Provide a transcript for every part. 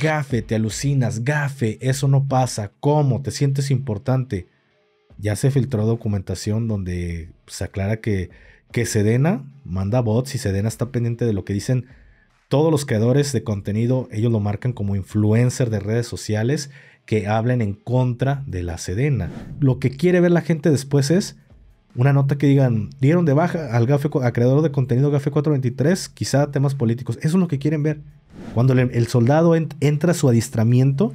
Gafe, te alucinas, gafe, eso no pasa. ¿Cómo? ¿Te sientes importante? Ya se filtró documentación donde se aclara que, que Sedena manda bots y Sedena está pendiente de lo que dicen todos los creadores de contenido. Ellos lo marcan como influencer de redes sociales que hablen en contra de la Sedena. Lo que quiere ver la gente después es una nota que digan, dieron de baja al creador de contenido Gafe 423, quizá temas políticos. Eso es lo que quieren ver. Cuando el soldado entra a su adiestramiento,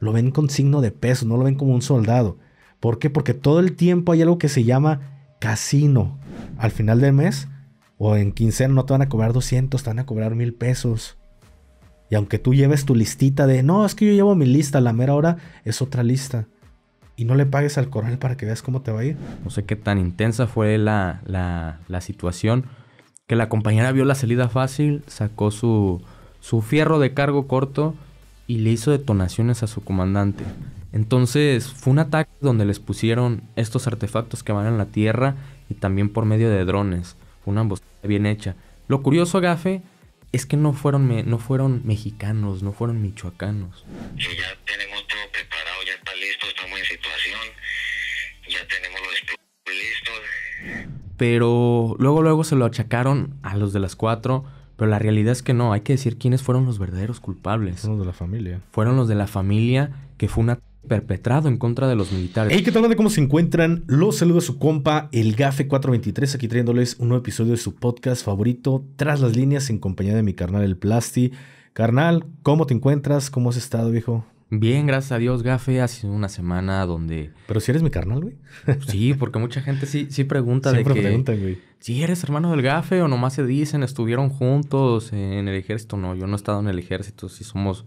lo ven con signo de peso, no lo ven como un soldado. ¿Por qué? Porque todo el tiempo hay algo que se llama casino. Al final del mes o en quincena no te van a cobrar 200, te van a cobrar mil pesos. Y aunque tú lleves tu listita de, no, es que yo llevo mi lista, la mera hora es otra lista. Y no le pagues al coronel para que veas cómo te va a ir. No sé qué tan intensa fue la, la situación que la compañera vio la salida fácil, sacó su, su fierro de cargo corto y le hizo detonaciones a su comandante. Entonces fue un ataque donde les pusieron estos artefactos que van en la tierra y también por medio de drones. Fue una emboscada bien hecha. Lo curioso, Gafe, es que no fueron, no fueron mexicanos, no fueron michoacanos. ya tenemos todo preparado, ya situación, ya tenemos los listos. Pero luego, luego se lo achacaron a los de las cuatro pero la realidad es que no, hay que decir quiénes fueron los verdaderos culpables. Fueron los de la familia. Fueron los de la familia que fue una perpetrado en contra de los militares. Hay que tal? De ¿Cómo se encuentran? Los a su compa, el Gafe423, aquí trayéndoles un nuevo episodio de su podcast favorito, Tras las líneas, en compañía de mi carnal, el Plasti. Carnal, ¿cómo te encuentras? ¿Cómo has estado, viejo? Bien, gracias a Dios, Gafe. Ha sido una semana donde. Pero si eres mi carnal, güey. sí, porque mucha gente sí, sí pregunta de que. preguntan, güey si eres hermano del gafe o nomás se dicen, estuvieron juntos en el ejército. No, yo no he estado en el ejército, si somos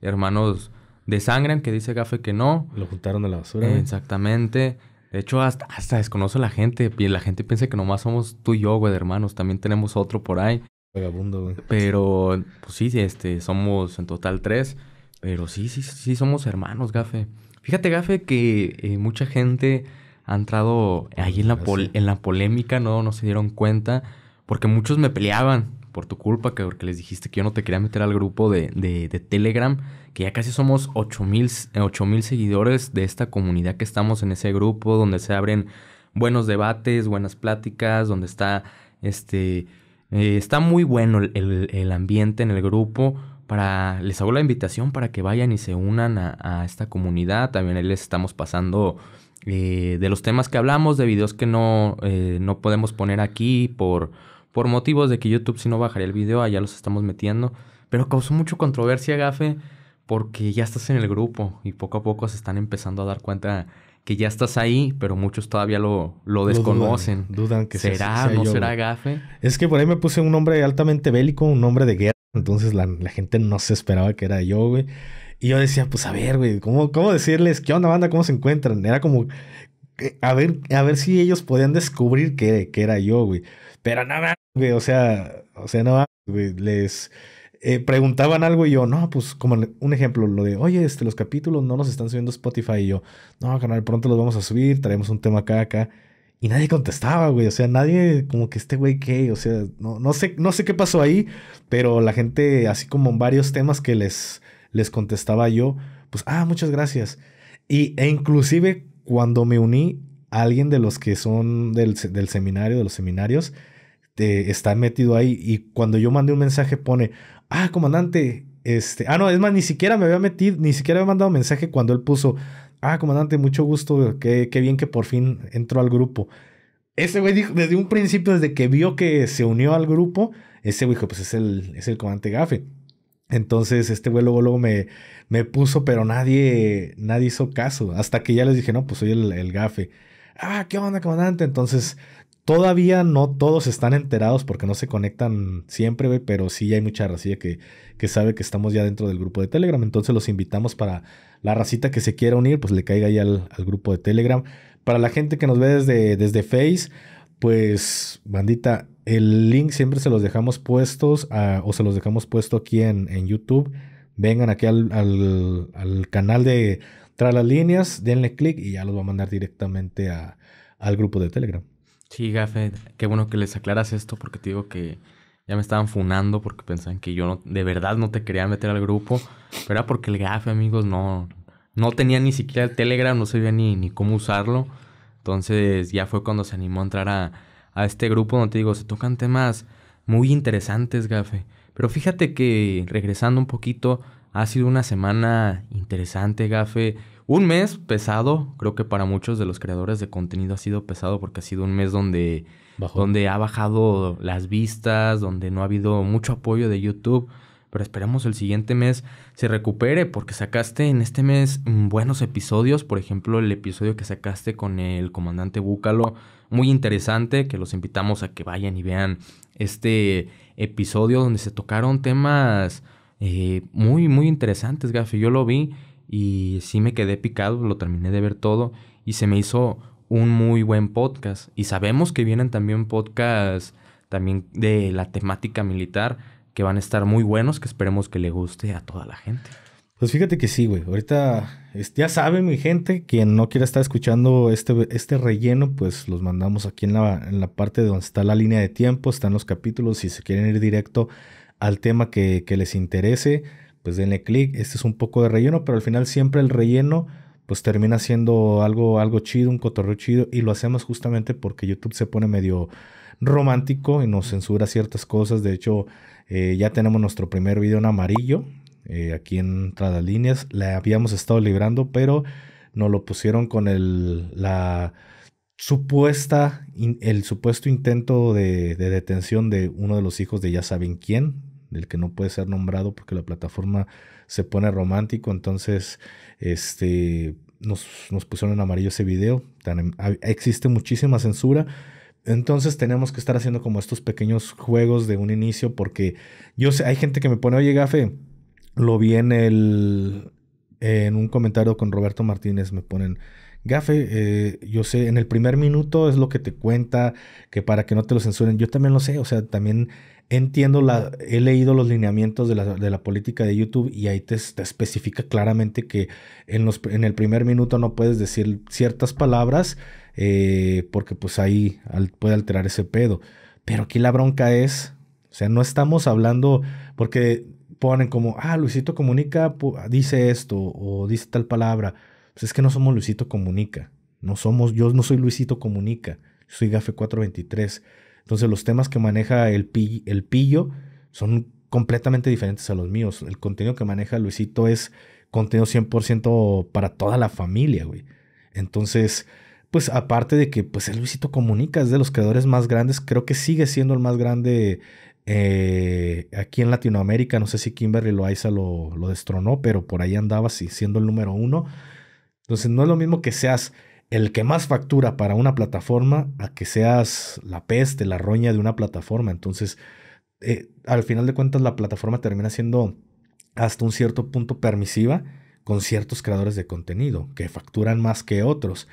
hermanos de sangre, aunque dice gafe que no. Lo juntaron a la basura. exactamente. De hecho, hasta, hasta desconoce a la gente. La gente piensa que nomás somos tú y yo, güey, de hermanos. También tenemos otro por ahí. Vagabundo, güey. Pero, pues sí, este, somos en total tres. Pero sí, sí, sí, somos hermanos, gafe. Fíjate, gafe, que eh, mucha gente ha entrado ahí en la, ah, en la polémica, ¿no? No se dieron cuenta, porque muchos me peleaban por tu culpa, que porque les dijiste que yo no te quería meter al grupo de, de, Telegram, que ya casi somos mil seguidores de esta comunidad que estamos en ese grupo, donde se abren buenos debates, buenas pláticas, donde está este... Eh, está muy bueno el, ambiente en el grupo. Para, les hago la invitación para que vayan y se unan a, a esta comunidad. También ahí les estamos pasando eh, de los temas que hablamos, de videos que eh, no, podemos poner aquí por, por motivos de que YouTube si no bajaría el video, allá los estamos metiendo. Pero causó mucha controversia, Gafe, porque ya estás en el grupo y poco a poco se están empezando a dar cuenta que ya estás ahí, pero muchos todavía lo, lo desconocen. dudan, que será, sea, no será gafe. Es que por ahí me puse un nombre altamente bélico, un nombre de guerra, entonces la, la gente no se esperaba que era yo, güey. Y yo decía, pues a ver, güey, ¿cómo, decirles qué onda, banda? ¿Cómo se encuentran? Era como, a ver, a ver si ellos podían descubrir que, que era yo, güey. Pero nada, güey, o sea, o sea, no, güey, les eh, preguntaban algo y yo, no, pues como un ejemplo, lo de, oye, este, los capítulos no nos están subiendo Spotify y yo, no, canal, pronto los vamos a subir, traemos un tema acá, acá. Y nadie contestaba, güey. O sea, nadie como que este güey qué. O sea, no, no, sé, no sé qué pasó ahí, pero la gente, así como en varios temas que les, les contestaba yo, pues, ah, muchas gracias. Y, e inclusive cuando me uní, alguien de los que son del, seminario, de los seminarios, te eh, está metido ahí y cuando yo mandé un mensaje pone, ah, comandante, este, ah, no, es más, ni siquiera me había metido, ni siquiera había mandado mensaje cuando él puso, ah, comandante, mucho gusto, qué, bien que por fin entró al grupo. Ese güey dijo, desde un principio, desde que vio que se unió al grupo, ese güey dijo, pues es el, es el comandante Gafe. Entonces este güey luego, me, me, puso, pero nadie, nadie hizo caso. Hasta que ya les dije, no, pues soy el, gafe. Ah, ¿qué onda, comandante? Entonces, Todavía no todos están enterados porque no se conectan siempre, güey, pero sí hay mucha racilla que, que sabe que estamos ya dentro del grupo de Telegram. Entonces los invitamos para la racita que se quiera unir, pues le caiga ahí al, grupo de Telegram. Para la gente que nos ve desde, desde Face, pues bandita, el link siempre se los dejamos puestos o se los dejamos puesto aquí en, YouTube. Vengan aquí al, al, canal de Tras las Líneas, denle clic y ya los va a mandar directamente al grupo de Telegram. Sí, Gafe, qué bueno que les aclaras esto porque te digo que ya me estaban funando porque pensaban que yo de verdad no te quería meter al grupo. Pero era porque el Gafe, amigos, no, no tenía ni siquiera el Telegram, no sabía ni, ni cómo usarlo. Entonces ya fue cuando se animó a entrar a a este grupo donde te digo, se tocan temas muy interesantes, Gafe. Pero fíjate que, regresando un poquito, ha sido una semana interesante, Gafe. Un mes pesado, creo que para muchos de los creadores de contenido ha sido pesado porque ha sido un mes donde, donde ha bajado las vistas, donde no ha habido mucho apoyo de YouTube pero esperamos el siguiente mes se recupere porque sacaste en este mes mm, buenos episodios, por ejemplo el episodio que sacaste con el comandante Búcalo muy interesante que los invitamos a que vayan y vean este episodio donde se tocaron temas eh, muy, muy interesantes, Gafi. Yo lo vi y sí me quedé picado, lo terminé de ver todo y se me hizo un muy buen podcast. Y sabemos que vienen también podcasts también de la temática militar que van a estar muy buenos, que esperemos que le guste a toda la gente. Pues fíjate que sí, güey. Ahorita ya saben mi gente, quien no quiera estar escuchando este, este relleno, pues los mandamos aquí en la, en la parte donde está la línea de tiempo, están los capítulos, si se quieren ir directo al tema que, les interese, pues denle clic, este es un poco de relleno, pero al final siempre el relleno pues termina siendo algo, algo chido, un cotorreo chido, y lo hacemos justamente porque YouTube se pone medio romántico y nos censura ciertas cosas, de hecho eh, ya tenemos nuestro primer video en amarillo, eh, aquí en tras las líneas. La habíamos estado librando, pero nos lo pusieron con el, la supuesta, el supuesto intento de, detención de uno de los hijos de ya saben quién, del que no puede ser nombrado porque la plataforma se pone romántico, entonces este, nos, pusieron en amarillo ese video, em, existe muchísima censura, entonces tenemos que estar haciendo como estos pequeños juegos de un inicio porque yo hay gente que me pone, oye, gafe, lo vi en el. En un comentario con Roberto Martínez me ponen. Gafe, eh, yo sé, en el primer minuto es lo que te cuenta, que para que no te lo censuren, yo también lo sé, o sea, también entiendo, la, he leído los lineamientos de la, política de YouTube y ahí te, especifica claramente que en, los, en, el primer minuto no puedes decir ciertas palabras eh, porque pues ahí puede alterar ese pedo. Pero aquí la bronca es, o sea, no estamos hablando, porque ponen como, ah, Luisito Comunica dice esto o dice tal palabra. Pues es que no somos Luisito Comunica. No somos, yo no soy Luisito Comunica. soy Gafe 423. Entonces los temas que maneja el, el pillo son completamente diferentes a los míos. El contenido que maneja Luisito es contenido 100% para toda la familia, güey. Entonces, pues aparte de que pues el Luisito Comunica es de los creadores más grandes, creo que sigue siendo el más grande eh, aquí en Latinoamérica, no sé si Kimberly Loaiza lo, lo destronó, pero por ahí andaba siendo el número uno. Entonces no es lo mismo que seas el que más factura para una plataforma a que seas la peste, la roña de una plataforma. Entonces, eh, al final de cuentas, la plataforma termina siendo hasta un cierto punto permisiva con ciertos creadores de contenido que facturan más que otros.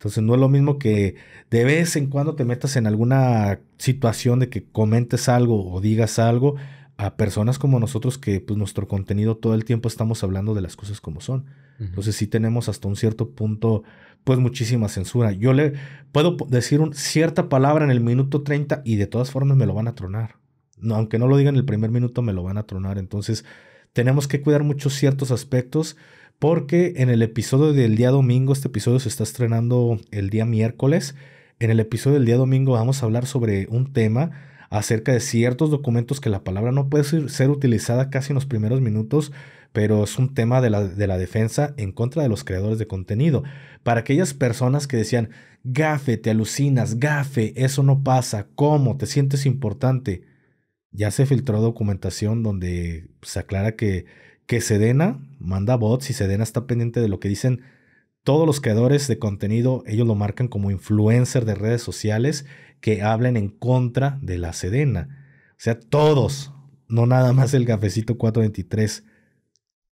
Entonces no es lo mismo que de vez en cuando te metas en alguna situación de que comentes algo o digas algo a personas como nosotros que pues nuestro contenido todo el tiempo estamos hablando de las cosas como son. Entonces sí tenemos hasta un cierto punto pues muchísima censura. Yo le puedo decir una cierta palabra en el minuto 30 y de todas formas me lo van a tronar. No, aunque no lo diga en el primer minuto me lo van a tronar. Entonces tenemos que cuidar muchos ciertos aspectos porque en el episodio del día domingo, este episodio se está estrenando el día miércoles, en el episodio del día domingo vamos a hablar sobre un tema acerca de ciertos documentos que la palabra no puede ser utilizada casi en los primeros minutos, pero es un tema de la, defensa en contra de los creadores de contenido. Para aquellas personas que decían, gafe, te alucinas, gafe, eso no pasa, ¿cómo? ¿Te sientes importante? Ya se filtró documentación donde se aclara que, que Sedena, manda bots y Sedena está pendiente de lo que dicen todos los creadores de contenido, ellos lo marcan como influencer de redes sociales que hablen en contra de la Sedena. O sea, todos, no nada más el cafecito 423,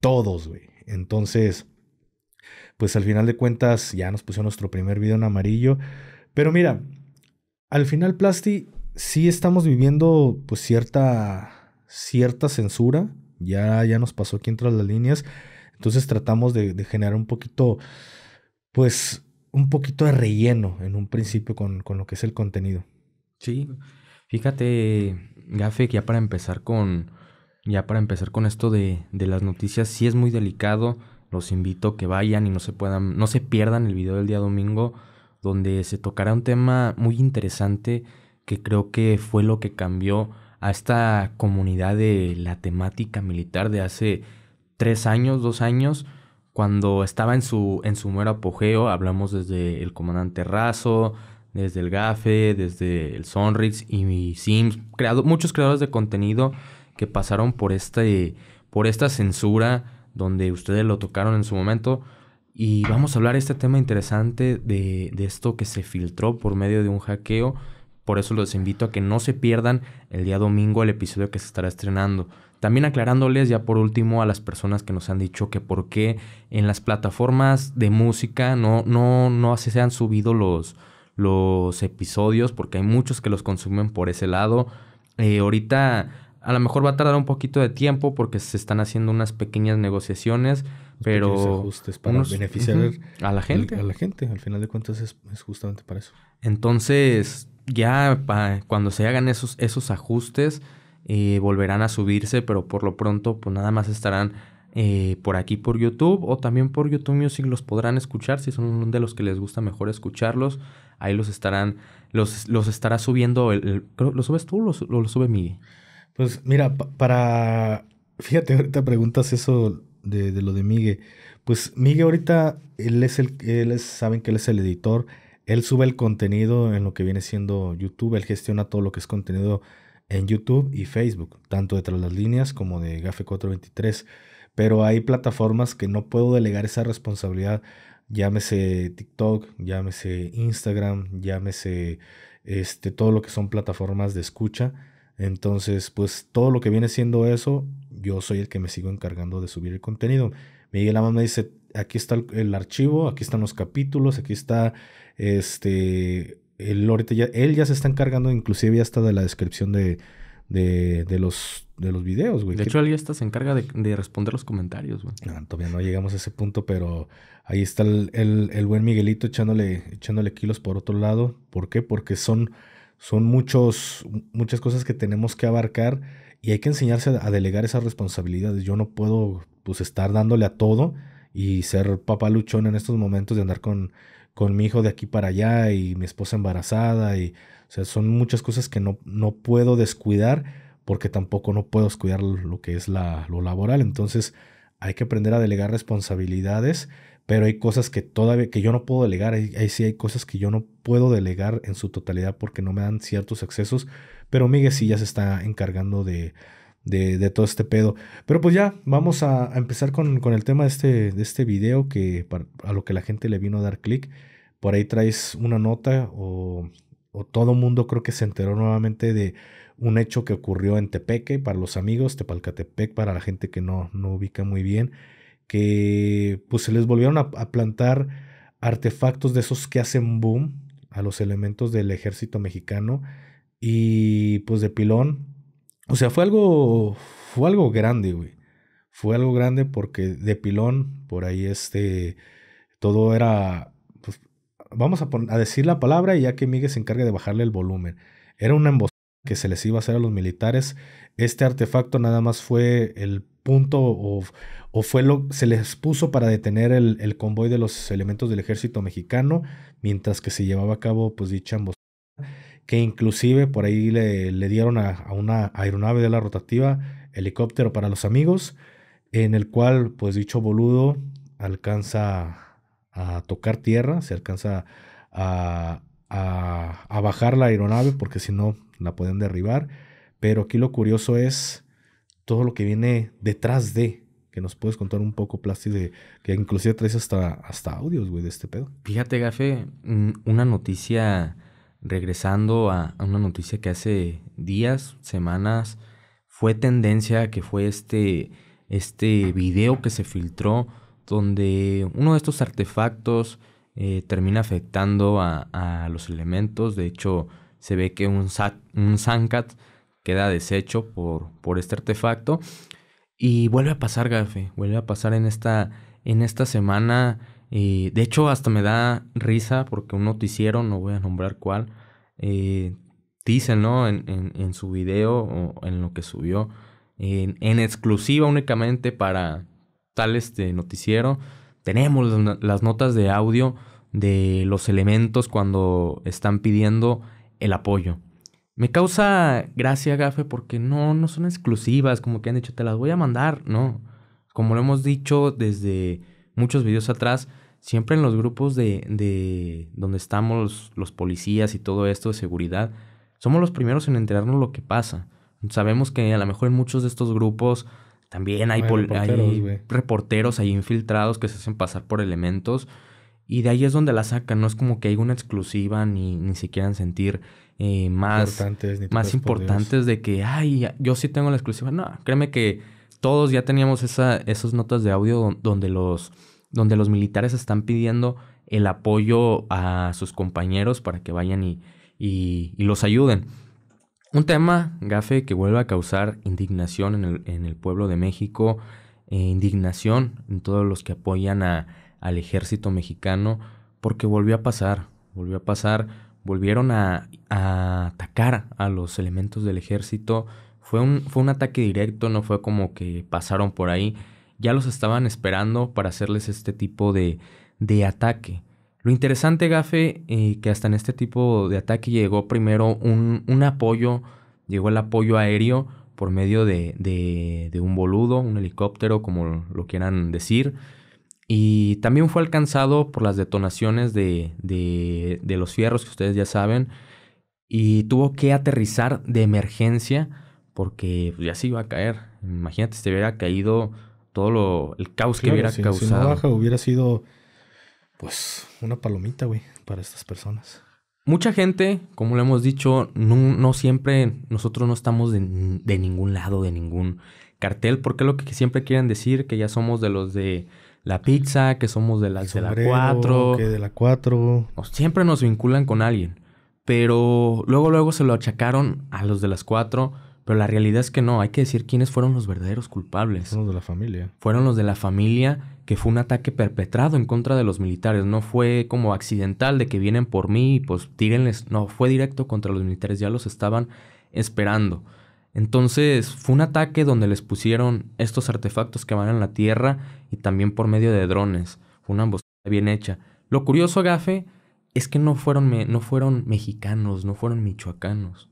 todos, güey. Entonces, pues al final de cuentas ya nos pusieron nuestro primer video en amarillo. Pero mira, al final Plasti sí estamos viviendo pues cierta, cierta censura ya, ya nos pasó aquí entre las líneas. Entonces tratamos de, generar un poquito, pues, un poquito de relleno en un principio con, lo que es el contenido. Sí, fíjate, Gafe, ya para empezar con, ya para empezar con esto de, las noticias, si es muy delicado. Los invito a que vayan y no se puedan, no se pierdan el video del día domingo, donde se tocará un tema muy interesante que creo que fue lo que cambió a esta comunidad de la temática militar de hace tres años, dos años, cuando estaba en su, en su mero apogeo, hablamos desde el comandante Razo, desde el GAFE, desde el Sonrix y, Sims, muchos creadores de contenido que pasaron por, este, por esta censura donde ustedes lo tocaron en su momento. Y vamos a hablar de este tema interesante de, de esto que se filtró por medio de un hackeo por eso los invito a que no se pierdan el día domingo el episodio que se estará estrenando. También aclarándoles ya por último a las personas que nos han dicho que por qué en las plataformas de música no, no, no se han subido los, los episodios, porque hay muchos que los consumen por ese lado. Eh, ahorita a lo mejor va a tardar un poquito de tiempo porque se están haciendo unas pequeñas negociaciones, pero para beneficiar a la gente. a la gente, al final de cuentas es justamente para eso. Entonces, ya ah, cuando se hagan esos, esos ajustes, eh, volverán a subirse, pero por lo pronto, pues nada más estarán eh, por aquí por YouTube o también por YouTube Music los podrán escuchar si son de los que les gusta mejor escucharlos. Ahí los estarán, los, los estará subiendo. El, ¿Lo subes tú o lo, sube Miguel? Pues mira, para. Fíjate, ahorita preguntas eso de, lo de Migue. Pues Miguel ahorita, él es el, él es, saben que él es el editor él sube el contenido en lo que viene siendo YouTube, él gestiona todo lo que es contenido en YouTube y Facebook, tanto de las Líneas como de Gafe 423. Pero hay plataformas que no puedo delegar esa responsabilidad, llámese TikTok, llámese Instagram, llámese este, todo lo que son plataformas de escucha. Entonces, pues todo lo que viene siendo eso, yo soy el que me sigo encargando de subir el contenido. Miguel Ama me dice, aquí está el, archivo, aquí están los capítulos, aquí está este, ...el ahorita ya, él ya se está encargando inclusive ya está de la descripción de, de, de los, de los videos, güey. De hecho, él ya está, se encarga de, de responder los comentarios, güey. Ah, todavía no llegamos a ese punto, pero ahí está el, buen Miguelito echándole, echándole kilos por otro lado. ¿Por qué? Porque son, son muchos, muchas cosas que tenemos que abarcar y hay que enseñarse a delegar esas responsabilidades. Yo no puedo pues estar dándole a todo y ser luchón en estos momentos de andar con, con mi hijo de aquí para allá y mi esposa embarazada y o sea, son muchas cosas que no, no puedo descuidar porque tampoco no puedo descuidar lo que es la, lo laboral. Entonces hay que aprender a delegar responsabilidades, pero hay cosas que todavía que yo no puedo delegar. Ahí, ahí sí hay cosas que yo no puedo delegar en su totalidad porque no me dan ciertos accesos, pero Miguel sí ya se está encargando de, de, todo este pedo. Pero pues ya, vamos a, empezar con, el tema de este, de este video que a lo que la gente le vino a dar clic. Por ahí traes una nota o, todo mundo creo que se enteró nuevamente de un hecho que ocurrió en Tepeque para los amigos, Tepalcatepec para la gente que no, no ubica muy bien, que pues se les volvieron a, a plantar artefactos de esos que hacen boom a los elementos del ejército mexicano y pues de pilón o sea, fue algo, fue algo grande, güey. Fue algo grande porque de pilón, por ahí este, todo era, pues, vamos a, decir la palabra y ya que Miguel se encargue de bajarle el volumen. Era una emboscada que se les iba a hacer a los militares. Este artefacto nada más fue el punto o, fue lo se les puso para detener el, convoy de los elementos del ejército mexicano mientras que se llevaba a cabo pues dicha que inclusive por ahí le, dieron a, una aeronave de la rotativa helicóptero para los amigos, en el cual pues dicho boludo alcanza a tocar tierra, se alcanza a, a, bajar la aeronave porque si no la pueden derribar, pero aquí lo curioso es todo lo que viene detrás de, que nos puedes contar un poco, Plasti, que inclusive traes hasta, hasta audios, güey, de este pedo. Fíjate, Gafe, mm, una noticia regresando a, una noticia que hace días, semanas, fue tendencia, que fue este, este video que se filtró donde uno de estos artefactos eh, termina afectando a, los elementos. De hecho, se ve que un, un queda deshecho por, por este artefacto. Y vuelve a pasar, Gafe. Vuelve a pasar en esta, en esta semana. Eh, de hecho, hasta me da risa porque un noticiero, no voy a nombrar cuál, eh, dice, ¿no? En, su video o en lo que subió, en, en exclusiva únicamente para tal este noticiero, tenemos las notas de audio de los elementos cuando están pidiendo el apoyo. Me causa gracia, Gafe, porque no, no son exclusivas, como que han dicho, te las voy a mandar, ¿no? Como lo hemos dicho desde muchos videos atrás, siempre en los grupos de, de donde estamos los policías y todo esto de seguridad, somos los primeros en enterarnos lo que pasa. Sabemos que a lo mejor en muchos de estos grupos también hay, reporteros, hay, infiltrados que se hacen pasar por elementos. Y de ahí es donde la sacan. No es como que hay una exclusiva ni, ni se sentir eh, más importantes, más importantes de que, ay, yo sí tengo la exclusiva. No, créeme que todos ya teníamos esa, esas notas de audio donde los, donde los militares están pidiendo el apoyo a sus compañeros para que vayan y, los ayuden. Un tema, Gafe, que vuelve a causar indignación en el, pueblo de México, eh, indignación en todos los que apoyan al ejército mexicano, porque volvió a pasar, volvió a pasar, volvieron a atacar a los elementos del ejército, fue un, ataque directo, no fue como que pasaron por ahí. Ya los estaban esperando para hacerles este tipo de, ataque. Lo interesante, Gafe, eh, que hasta en este tipo de ataque llegó primero un, apoyo, llegó el apoyo aéreo por medio de, de, un boludo, un helicóptero, como lo quieran decir. Y también fue alcanzado por las detonaciones de, de los fierros, que ustedes ya saben, y tuvo que aterrizar de emergencia porque pues, ya se iba a caer. Imagínate si te hubiera caído todo el caos que hubiera causado. Si no baja hubiera sido, pues, una palomita, güey, para estas personas. Mucha gente, como lo hemos dicho, no, siempre, nosotros no estamos de, ningún lado, de ningún cartel, porque lo que siempre quieren decir, que ya somos de los de la pizza, que somos de las de la 4. de la 4. Siempre nos vinculan con alguien, pero luego, luego se lo achacaron a los de las 4 pero la realidad es que no, hay que decir quiénes fueron los verdaderos culpables. Fueron los de la familia. Fueron los de la familia que fue un ataque perpetrado en contra de los militares. No fue como accidental de que vienen por mí y pues tírenles. No, fue directo contra los militares, ya los estaban esperando. Entonces fue un ataque donde les pusieron estos artefactos que van en la tierra y también por medio de drones. Fue una emboscada bien hecha. Lo curioso, Gafe, es que no fueron, no fueron mexicanos, no fueron michoacanos.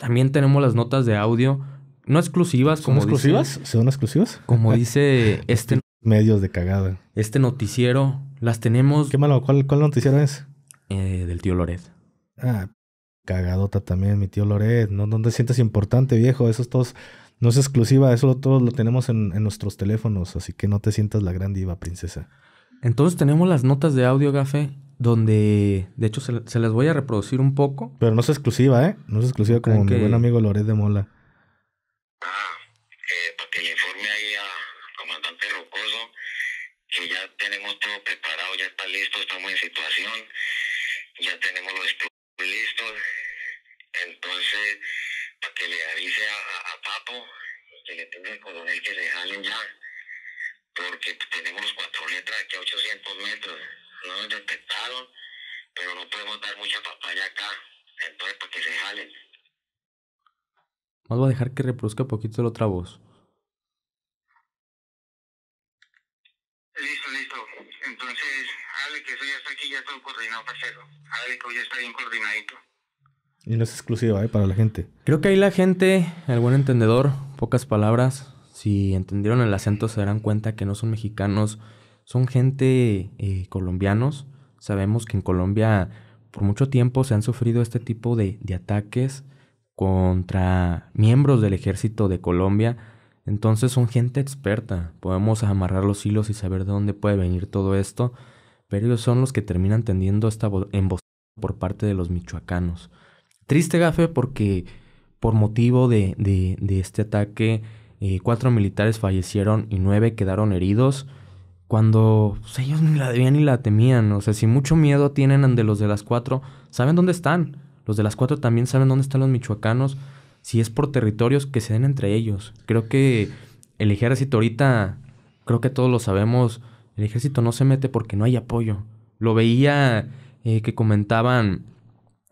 También tenemos las notas de audio, no exclusivas. ¿Son como exclusivas? ¿Son exclusivas? Como dice este... Medios de cagada. Este noticiero, las tenemos... Qué malo, ¿cuál, cuál noticiero es? Eh, del tío lored Ah, cagadota también, mi tío lored No, dónde sientes importante, viejo. Eso es todos, no es exclusiva, eso todos lo tenemos en, en nuestros teléfonos. Así que no te sientas la gran diva, princesa. Entonces tenemos las notas de audio, Gafe, donde de hecho se, se, las voy a reproducir un poco. Pero no es exclusiva, ¿eh? No es exclusiva como mi buen amigo Loret de Mola. Ah, eh, para que le informe ahí al comandante Rocoso que ya tenemos todo preparado, ya está listo, estamos en situación, ya tenemos los estudios listos. Entonces, para que le avise a, a, Papo que le tenga el coronel que se jalen ya, porque tenemos cuatro letras aquí a 800 metros no nos respetado, pero no podemos dar mucha papaya acá, entonces para que se jalen. Más voy a dejar que reproduzca poquito la otra voz. Listo, listo. Entonces, Ale, que eso ya está aquí, ya estoy coordinado, pasero. Ale, que hoy ya está bien coordinadito. Y no es exclusiva, ¿eh? Para la gente. Creo que ahí la gente, el buen entendedor, pocas palabras, si entendieron el acento se darán cuenta que no son mexicanos son gente eh, colombianos. Sabemos que en Colombia por mucho tiempo se han sufrido este tipo de, ataques contra miembros del ejército de Colombia. Entonces son gente experta. Podemos amarrar los hilos y saber de dónde puede venir todo esto. Pero ellos son los que terminan tendiendo esta emboscada por parte de los michoacanos. Triste gafe porque por motivo de, este ataque eh, cuatro militares fallecieron y nueve quedaron heridos cuando pues, ellos ni la debían ni la temían. O sea, si mucho miedo tienen de los de las cuatro, saben dónde están. Los de las cuatro también saben dónde están los michoacanos. Si es por territorios, que se den entre ellos. Creo que el ejército ahorita, creo que todos lo sabemos, el ejército no se mete porque no hay apoyo. Lo veía eh, que comentaban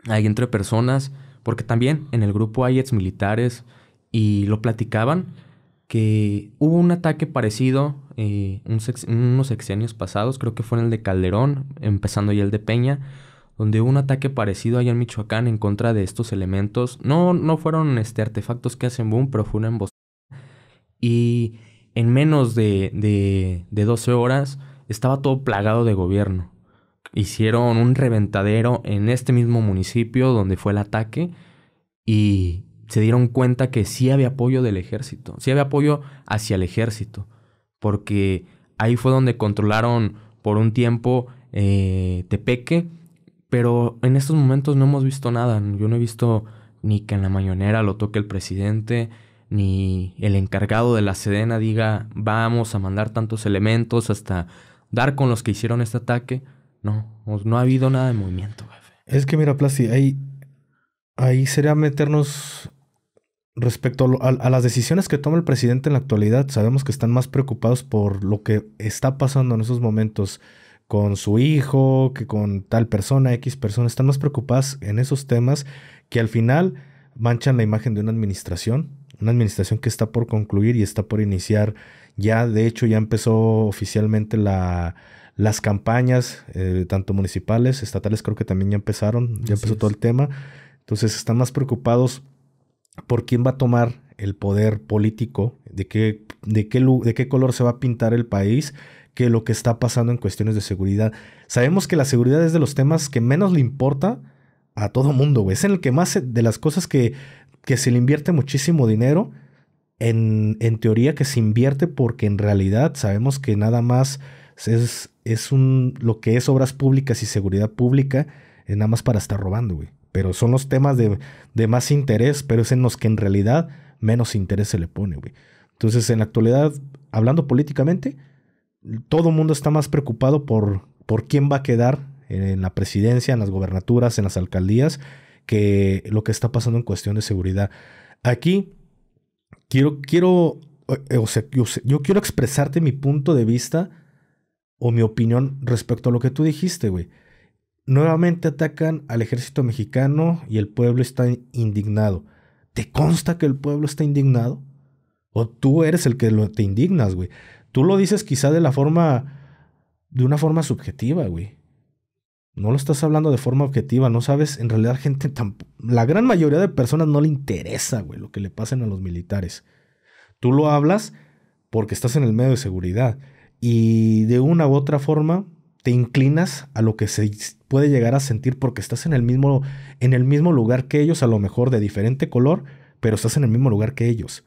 ahí entre personas, porque también en el grupo hay ex militares y lo platicaban que hubo un ataque parecido en eh, unos sexenios pasados, creo que fue en el de Calderón, empezando ya el de Peña, donde hubo un ataque parecido allá en Michoacán en contra de estos elementos. No, no fueron este, artefactos que hacen boom, pero fue una emboscada. Y en menos de, de, de 12 horas estaba todo plagado de gobierno. Hicieron un reventadero en este mismo municipio donde fue el ataque y se dieron cuenta que sí había apoyo del ejército, sí había apoyo hacia el ejército, porque ahí fue donde controlaron por un tiempo eh, Tepeque, pero en estos momentos no hemos visto nada, yo no he visto ni que en la mayonera lo toque el presidente, ni el encargado de la Sedena diga vamos a mandar tantos elementos hasta dar con los que hicieron este ataque, no, no ha habido nada de movimiento. Jefe. Es que mira, Plasti, ahí, ahí sería meternos respecto a, las decisiones que toma el presidente en la actualidad, sabemos que están más preocupados por lo que está pasando en esos momentos con su hijo, que con tal persona, X persona, están más preocupadas en esos temas que al final manchan la imagen de una administración, una administración que está por concluir y está por iniciar. Ya, de hecho, ya empezó oficialmente la, las campañas, eh, tanto municipales, estatales, creo que también ya empezaron, ya empezó todo el tema. Entonces están más preocupados por quién va a tomar el poder político, de qué, de qué, de qué color se va a pintar el país, que lo que está pasando en cuestiones de seguridad. Sabemos que la seguridad es de los temas que menos le importa a todo mundo, güey. Es en el que más, de las cosas que, que se le invierte muchísimo dinero, en, teoría que se invierte porque en realidad sabemos que nada más es, un, lo que es obras públicas y seguridad pública, es eh, nada más para estar robando, güey. Pero son los temas de, más interés, pero es en los que en realidad menos interés se le pone, güey. Entonces, en la actualidad, hablando políticamente, todo el mundo está más preocupado por, por quién va a quedar en la presidencia, en las gobernaturas, en las alcaldías, que lo que está pasando en cuestión de seguridad. Aquí quiero, quiero, eh, yo quiero expresarte mi punto de vista o mi opinión respecto a lo que tú dijiste, güey. Nuevamente atacan al ejército mexicano y el pueblo está indignado. ¿Te consta que el pueblo está indignado? O tú eres el que lo, te indignas, güey. Tú lo dices quizá de la forma, de una forma subjetiva, güey. No lo estás hablando de forma objetiva, no sabes, en realidad gente, la gran mayoría de personas no le interesa, güey, lo que le pasen a los militares. Tú lo hablas porque estás en el medio de seguridad y de una u otra forma te inclinas a lo que se puede llegar a sentir porque estás en el mismo, en el mismo lugar que ellos, a lo mejor de diferente color, pero estás en el mismo lugar que ellos.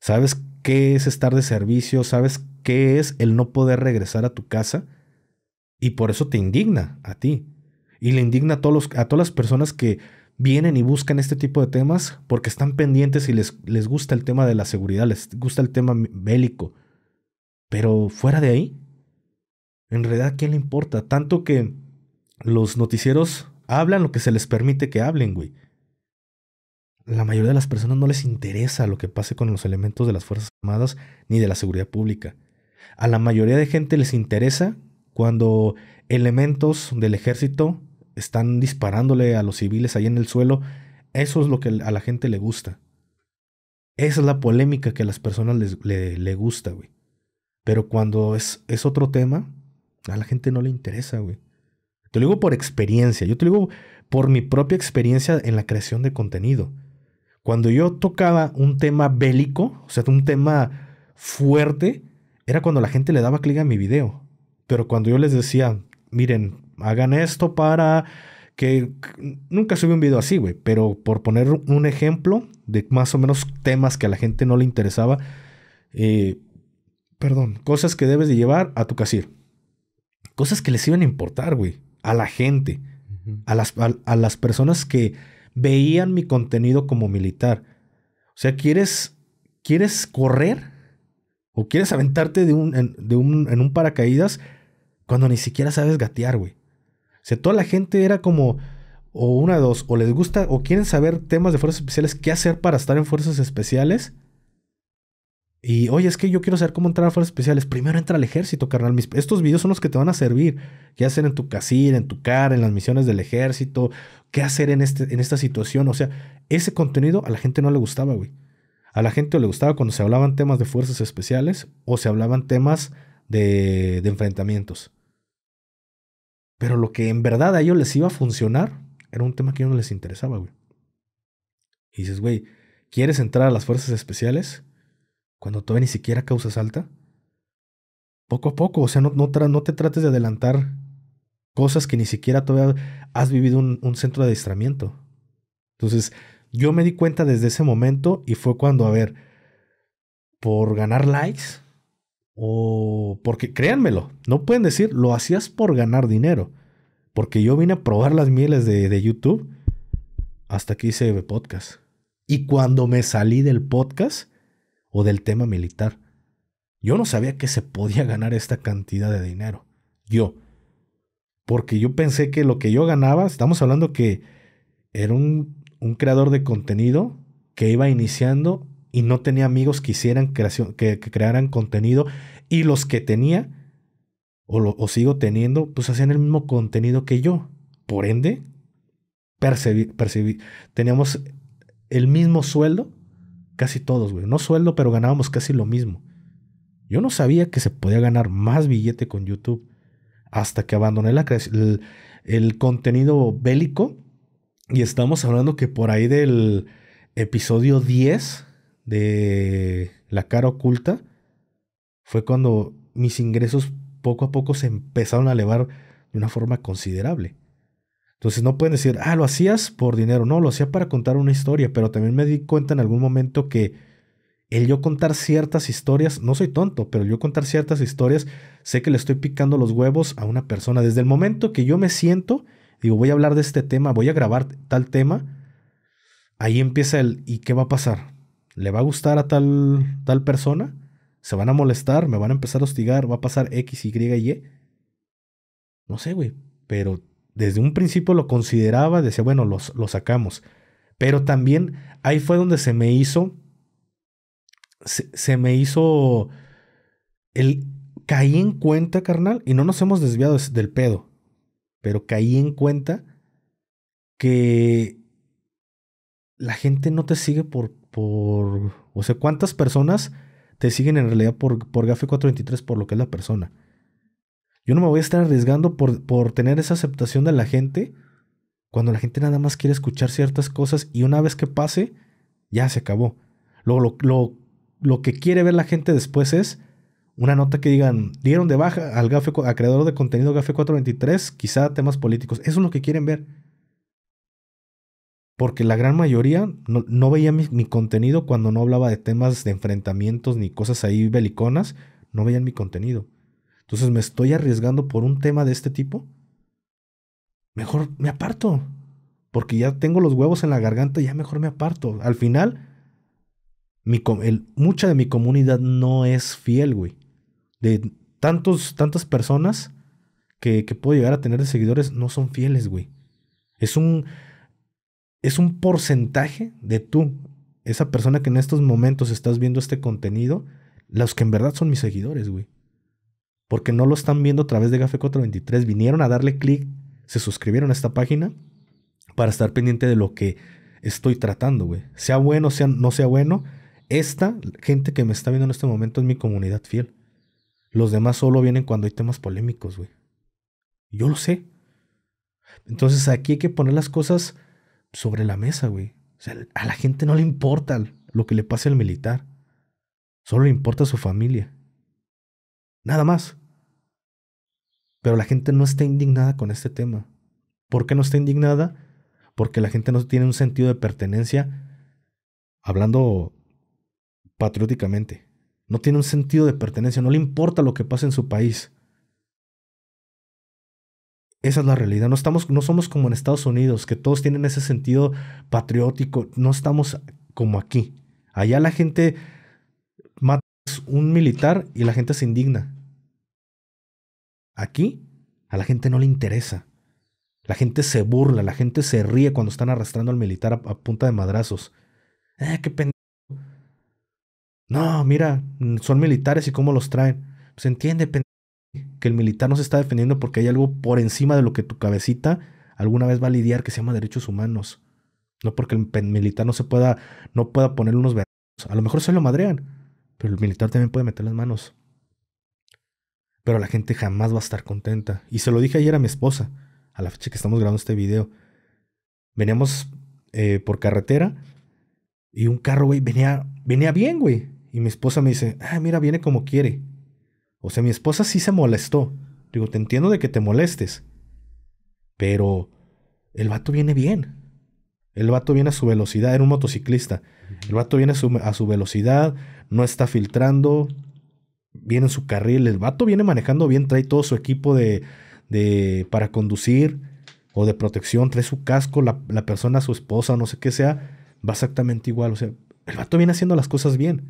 Sabes qué es estar de servicio, sabes qué es el no poder regresar a tu casa y por eso te indigna a ti. Y le indigna a, todos a todas las personas que vienen y buscan este tipo de temas porque están pendientes y les, les gusta el tema de la seguridad, les gusta el tema bélico. Pero fuera de ahí, en realidad, qué quién le importa? Tanto que los noticieros hablan lo que se les permite que hablen, güey. La mayoría de las personas no les interesa lo que pase con los elementos de las Fuerzas Armadas ni de la seguridad pública. A la mayoría de gente les interesa cuando elementos del ejército están disparándole a los civiles ahí en el suelo. Eso es lo que a la gente le gusta. Esa es la polémica que a las personas les le, gusta, güey. Pero cuando es otro tema, a la gente no le interesa, güey. Te lo digo por experiencia, yo te lo digo por mi propia experiencia en la creación de contenido. Cuando yo tocaba un tema bélico, o sea, un tema fuerte, era cuando la gente le daba clic a mi video. Pero cuando yo les decía, miren, hagan esto para que nunca sube un video así, güey, pero por poner un ejemplo de más o menos temas que a la gente no le interesaba, eh, perdón, cosas que debes de llevar a tu casir. Cosas que les iban a importar, güey. A la gente. a, las, a, las personas que veían mi contenido como militar. O sea, ¿quieres, quieres correr? ¿O quieres aventarte de un, en, un, en un paracaídas cuando ni siquiera sabes gatear, güey? O sea, toda la gente era como, o una, dos, o les gusta, o quieren saber temas de fuerzas especiales, qué hacer para estar en fuerzas especiales y oye, es que yo quiero saber cómo entrar a fuerzas especiales. Primero entra al ejército, carnal. Mis, estos videos son los que te van a servir. ¿Qué hacer en tu casilla, en tu car, en las misiones del ejército? ¿Qué hacer en, este, en esta situación? O sea, ese contenido a la gente no le gustaba, güey. A la gente le gustaba cuando se hablaban temas de fuerzas especiales o se hablaban temas de, de enfrentamientos. Pero lo que en verdad a ellos les iba a funcionar era un tema que a ellos no les interesaba, güey. Y dices, güey, ¿quieres entrar a las fuerzas especiales? cuando todavía ni siquiera causas alta? Poco a poco, o sea, no, te trates de adelantar cosas que ni siquiera todavía has vivido un, un centro de adiestramiento. Entonces, yo me di cuenta desde ese momento y fue cuando, a ver, por ganar likes o porque, créanmelo, no pueden decir, lo hacías por ganar dinero. Porque yo vine a probar las mieles de YouTube hasta que hice podcast. Y cuando me salí del podcast, o del tema militar. Yo no sabía que se podía ganar esta cantidad de dinero. Yo. Porque yo pensé que lo que yo ganaba, estamos hablando que era un, creador de contenido que iba iniciando y no tenía amigos que, hicieran que, crearan contenido y los que tenía o, sigo teniendo, pues hacían el mismo contenido que yo. Por ende, percibí, teníamos el mismo sueldo Casi todos, güey. No sueldo, pero ganábamos casi lo mismo. Yo no sabía que se podía ganar más billete con YouTube hasta que abandoné la el, el contenido bélico. Y estamos hablando que por ahí del episodio 10 de La cara oculta fue cuando mis ingresos poco a poco se empezaron a elevar de una forma considerable. Entonces no pueden decir, ah, lo hacías por dinero. No, lo hacía para contar una historia, pero también me di cuenta en algún momento que el yo contar ciertas historias, no soy tonto, pero el yo contar ciertas historias, sé que le estoy picando los huevos a una persona. Desde el momento que yo me siento, digo, voy a hablar de este tema, voy a grabar tal tema, ahí empieza el, ¿y qué va a pasar? ¿Le va a gustar a tal, tal persona? ¿Se van a molestar? ¿Me van a empezar a hostigar? ¿Va a pasar X, Y y? No sé, güey, pero desde un principio lo consideraba, decía, bueno, los, lo sacamos. Pero también ahí fue donde se me hizo, se, me hizo, el, caí en cuenta, carnal, y no nos hemos desviado del pedo, pero caí en cuenta que la gente no te sigue por, por, o sea, ¿cuántas personas te siguen en realidad por, por Gafe 423 por lo que es la persona? Yo no me voy a estar arriesgando por, por tener esa aceptación de la gente cuando la gente nada más quiere escuchar ciertas cosas y una vez que pase, ya se acabó. Lo, lo, lo, que quiere ver la gente después es una nota que digan, dieron de baja al creador de contenido Gafe 423, quizá temas políticos. Eso es lo que quieren ver. Porque la gran mayoría no, no veía mi, mi, contenido cuando no hablaba de temas de enfrentamientos ni cosas ahí beliconas. No veían mi contenido. Entonces, ¿me estoy arriesgando por un tema de este tipo? Mejor me aparto, porque ya tengo los huevos en la garganta, ya mejor me aparto. Al final, mucha de mi comunidad no es fiel, güey. De tantos, tantas personas que, puedo llegar a tener de seguidores, no son fieles, güey. Es un, es un porcentaje de tú, esa persona que en estos momentos estás viendo este contenido, los que en verdad son mis seguidores, güey porque no lo están viendo a través de Café 423. Vinieron a darle clic, se suscribieron a esta página para estar pendiente de lo que estoy tratando, güey. Sea bueno, sea, no sea bueno, esta gente que me está viendo en este momento es mi comunidad fiel. Los demás solo vienen cuando hay temas polémicos, güey. Yo lo sé. Entonces aquí hay que poner las cosas sobre la mesa, güey. O sea, a la gente no le importa lo que le pase al militar. Solo le importa su familia. Nada más. Pero la gente no está indignada con este tema. ¿Por qué no está indignada? Porque la gente no tiene un sentido de pertenencia, hablando patrióticamente. No tiene un sentido de pertenencia, no le importa lo que pase en su país. Esa es la realidad. No, estamos, no somos como en Estados Unidos, que todos tienen ese sentido patriótico. No estamos como aquí. Allá la gente un militar y la gente se indigna. Aquí a la gente no le interesa. La gente se burla, la gente se ríe cuando están arrastrando al militar a, punta de madrazos. Eh, qué pendejo. No, mira, mm, son militares y cómo los traen. Se entiende, pendejo, que el militar no se está defendiendo porque hay algo por encima de lo que tu cabecita alguna vez va a lidiar que se llama derechos humanos. No porque el militar no se pueda, no pueda poner unos verdaderos. A lo mejor se lo madrean, pero el militar también puede meter las manos. Pero la gente jamás va a estar contenta. Y se lo dije ayer a mi esposa, a la fecha que estamos grabando este video. Veníamos eh, por carretera y un carro, güey, venía, venía bien, güey. Y mi esposa me dice, ah, mira, viene como quiere. O sea, mi esposa sí se molestó. Digo, te entiendo de que te molestes. Pero el vato viene bien. El vato viene a su velocidad, era un motociclista. El vato viene a su, velocidad, no está filtrando, viene en su carril. El vato viene manejando bien, trae todo su equipo de, de para conducir o de protección, trae su casco, la, la persona, su esposa, no sé qué sea, va exactamente igual. O sea, el vato viene haciendo las cosas bien.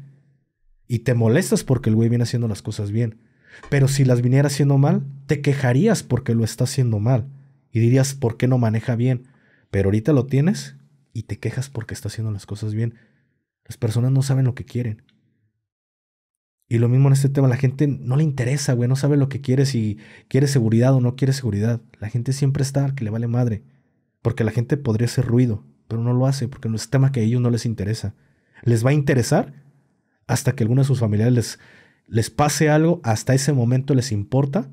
Y te molestas porque el güey viene haciendo las cosas bien. Pero si las viniera haciendo mal, te quejarías porque lo está haciendo mal. Y dirías, ¿por qué no maneja bien? Pero ahorita lo tienes y te quejas porque está haciendo las cosas bien. Las personas no saben lo que quieren. Y lo mismo en este tema, la gente no le interesa, güey, no sabe lo que quiere, si quiere seguridad o no quiere seguridad. La gente siempre está, que le vale madre. Porque la gente podría hacer ruido, pero no lo hace, porque no es tema que a ellos no les interesa. Les va a interesar hasta que alguna de sus familiares les, les pase algo, hasta ese momento les importa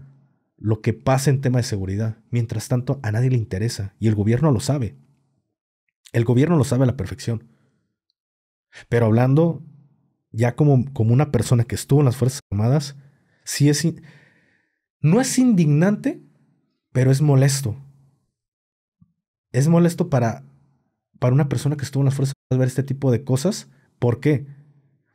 lo que pase en tema de seguridad. Mientras tanto, a nadie le interesa y el gobierno lo sabe. El gobierno lo sabe a la perfección. Pero hablando ya como, como una persona que estuvo en las Fuerzas Armadas, sí es... No es indignante, pero es molesto. Es molesto para, para una persona que estuvo en las Fuerzas Armadas ver este tipo de cosas. ¿Por qué?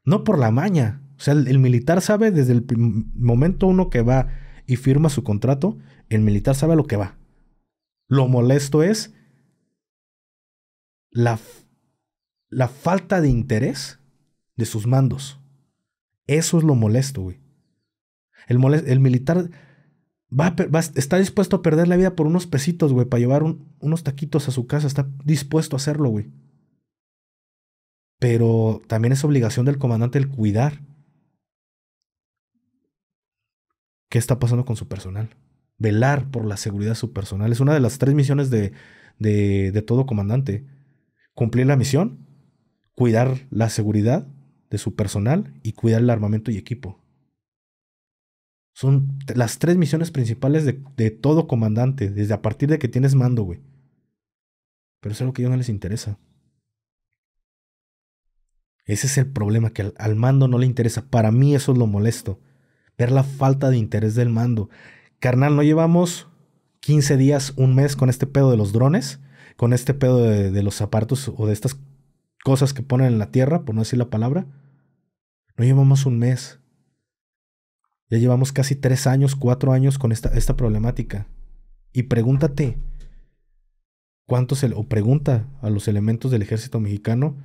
No por la maña. O sea, el, el militar sabe desde el momento uno que va y firma su contrato, el militar sabe a lo que va. Lo molesto es la, la falta de interés de sus mandos. Eso es lo molesto, güey. El, el militar va, está dispuesto a perder la vida por unos pesitos, güey, para llevar unos taquitos a su casa. Está dispuesto a hacerlo, güey. Pero también es obligación del comandante el cuidar. ¿Qué está pasando con su personal? Velar por la seguridad de su personal. Es una de las tres misiones de, de, de todo comandante cumplir la misión, cuidar la seguridad de su personal y cuidar el armamento y equipo. Son las tres misiones principales de, todo comandante, desde a partir de que tienes mando, güey. Pero eso es algo que a ellos no les interesa. Ese es el problema, que al, mando no le interesa. Para mí eso es lo molesto. Ver la falta de interés del mando. Carnal, no llevamos 15 días, un mes con este pedo de los drones con este pedo de, los zapatos o de estas cosas que ponen en la tierra, por no decir la palabra, no llevamos un mes. Ya llevamos casi tres años, cuatro años con esta, esta problemática. Y pregúntate, ¿cuántos, o pregunta a los elementos del ejército mexicano,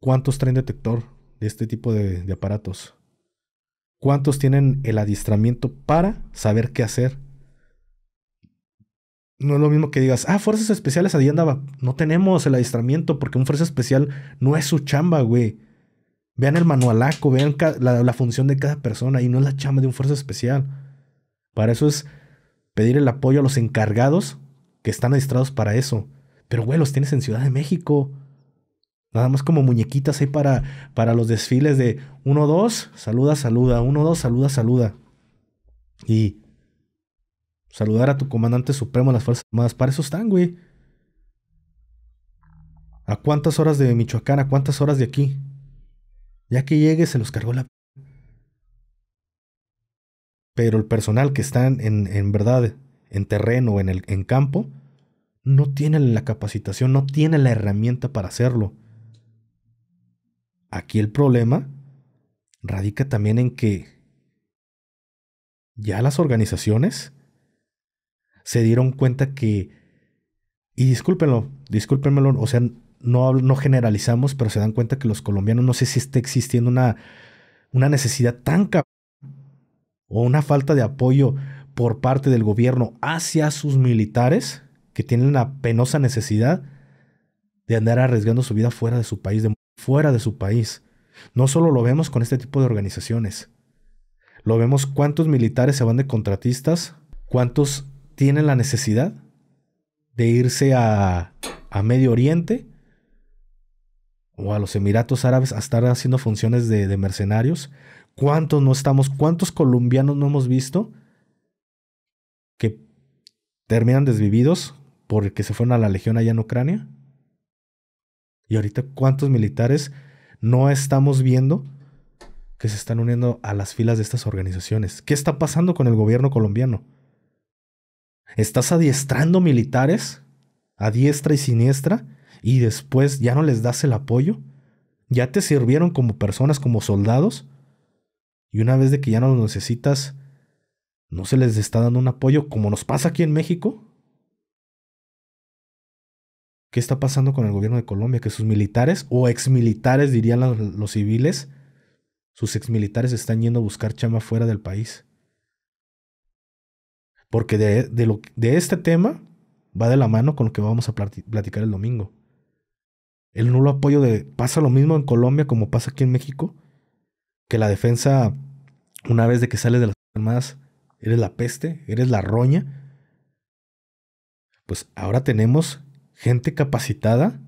cuántos traen detector de este tipo de aparatos? ¿Cuántos tienen el adiestramiento para saber qué hacer no es lo mismo que digas, ah, fuerzas especiales ahí andaba. No tenemos el adiestramiento porque un fuerza especial no es su chamba, güey. Vean el manualaco, vean la, función de cada persona y no es la chamba de un fuerza especial. Para eso es pedir el apoyo a los encargados que están adiestrados para eso. Pero, güey, los tienes en Ciudad de México. Nada más como muñequitas ahí para, para los desfiles de Uno, dos, saluda, saluda, 1 dos, saluda, saluda. Y Saludar a tu comandante supremo de las Fuerzas Armadas. Para eso están, güey. ¿A cuántas horas de Michoacán? ¿A cuántas horas de aquí? Ya que llegue, se los cargó la. Pero el personal que está en, en verdad en terreno, en, en campo, no tiene la capacitación, no tiene la herramienta para hacerlo. Aquí el problema radica también en que ya las organizaciones se dieron cuenta que, y discúlpenlo, discúlpenmelo, o sea, no, no generalizamos, pero se dan cuenta que los colombianos, no sé si está existiendo una, una necesidad tan cabrón o una falta de apoyo por parte del gobierno hacia sus militares que tienen la penosa necesidad de andar arriesgando su vida fuera de su país, de, fuera de su país. No solo lo vemos con este tipo de organizaciones, lo vemos cuántos militares se van de contratistas, cuántos tienen la necesidad de irse a, Medio Oriente o a los Emiratos Árabes a estar haciendo funciones de, de, mercenarios. ¿Cuántos no estamos? ¿Cuántos colombianos no hemos visto que terminan desvividos porque se fueron a la legión allá en Ucrania? Y ahorita, ¿cuántos militares no estamos viendo que se están uniendo a las filas de estas organizaciones? ¿Qué está pasando con el gobierno colombiano? Estás adiestrando militares a diestra y siniestra y después ya no les das el apoyo. Ya te sirvieron como personas, como soldados. Y una vez de que ya no los necesitas, no se les está dando un apoyo como nos pasa aquí en México. ¿Qué está pasando con el gobierno de Colombia? Que sus militares o exmilitares, dirían los, civiles, sus exmilitares están yendo a buscar chama fuera del país. Porque de, lo, de este tema va de la mano con lo que vamos a platicar el domingo. El nulo apoyo de... Pasa lo mismo en Colombia como pasa aquí en México. Que la defensa, una vez de que sales de las armas eres la peste, eres la roña. Pues ahora tenemos gente capacitada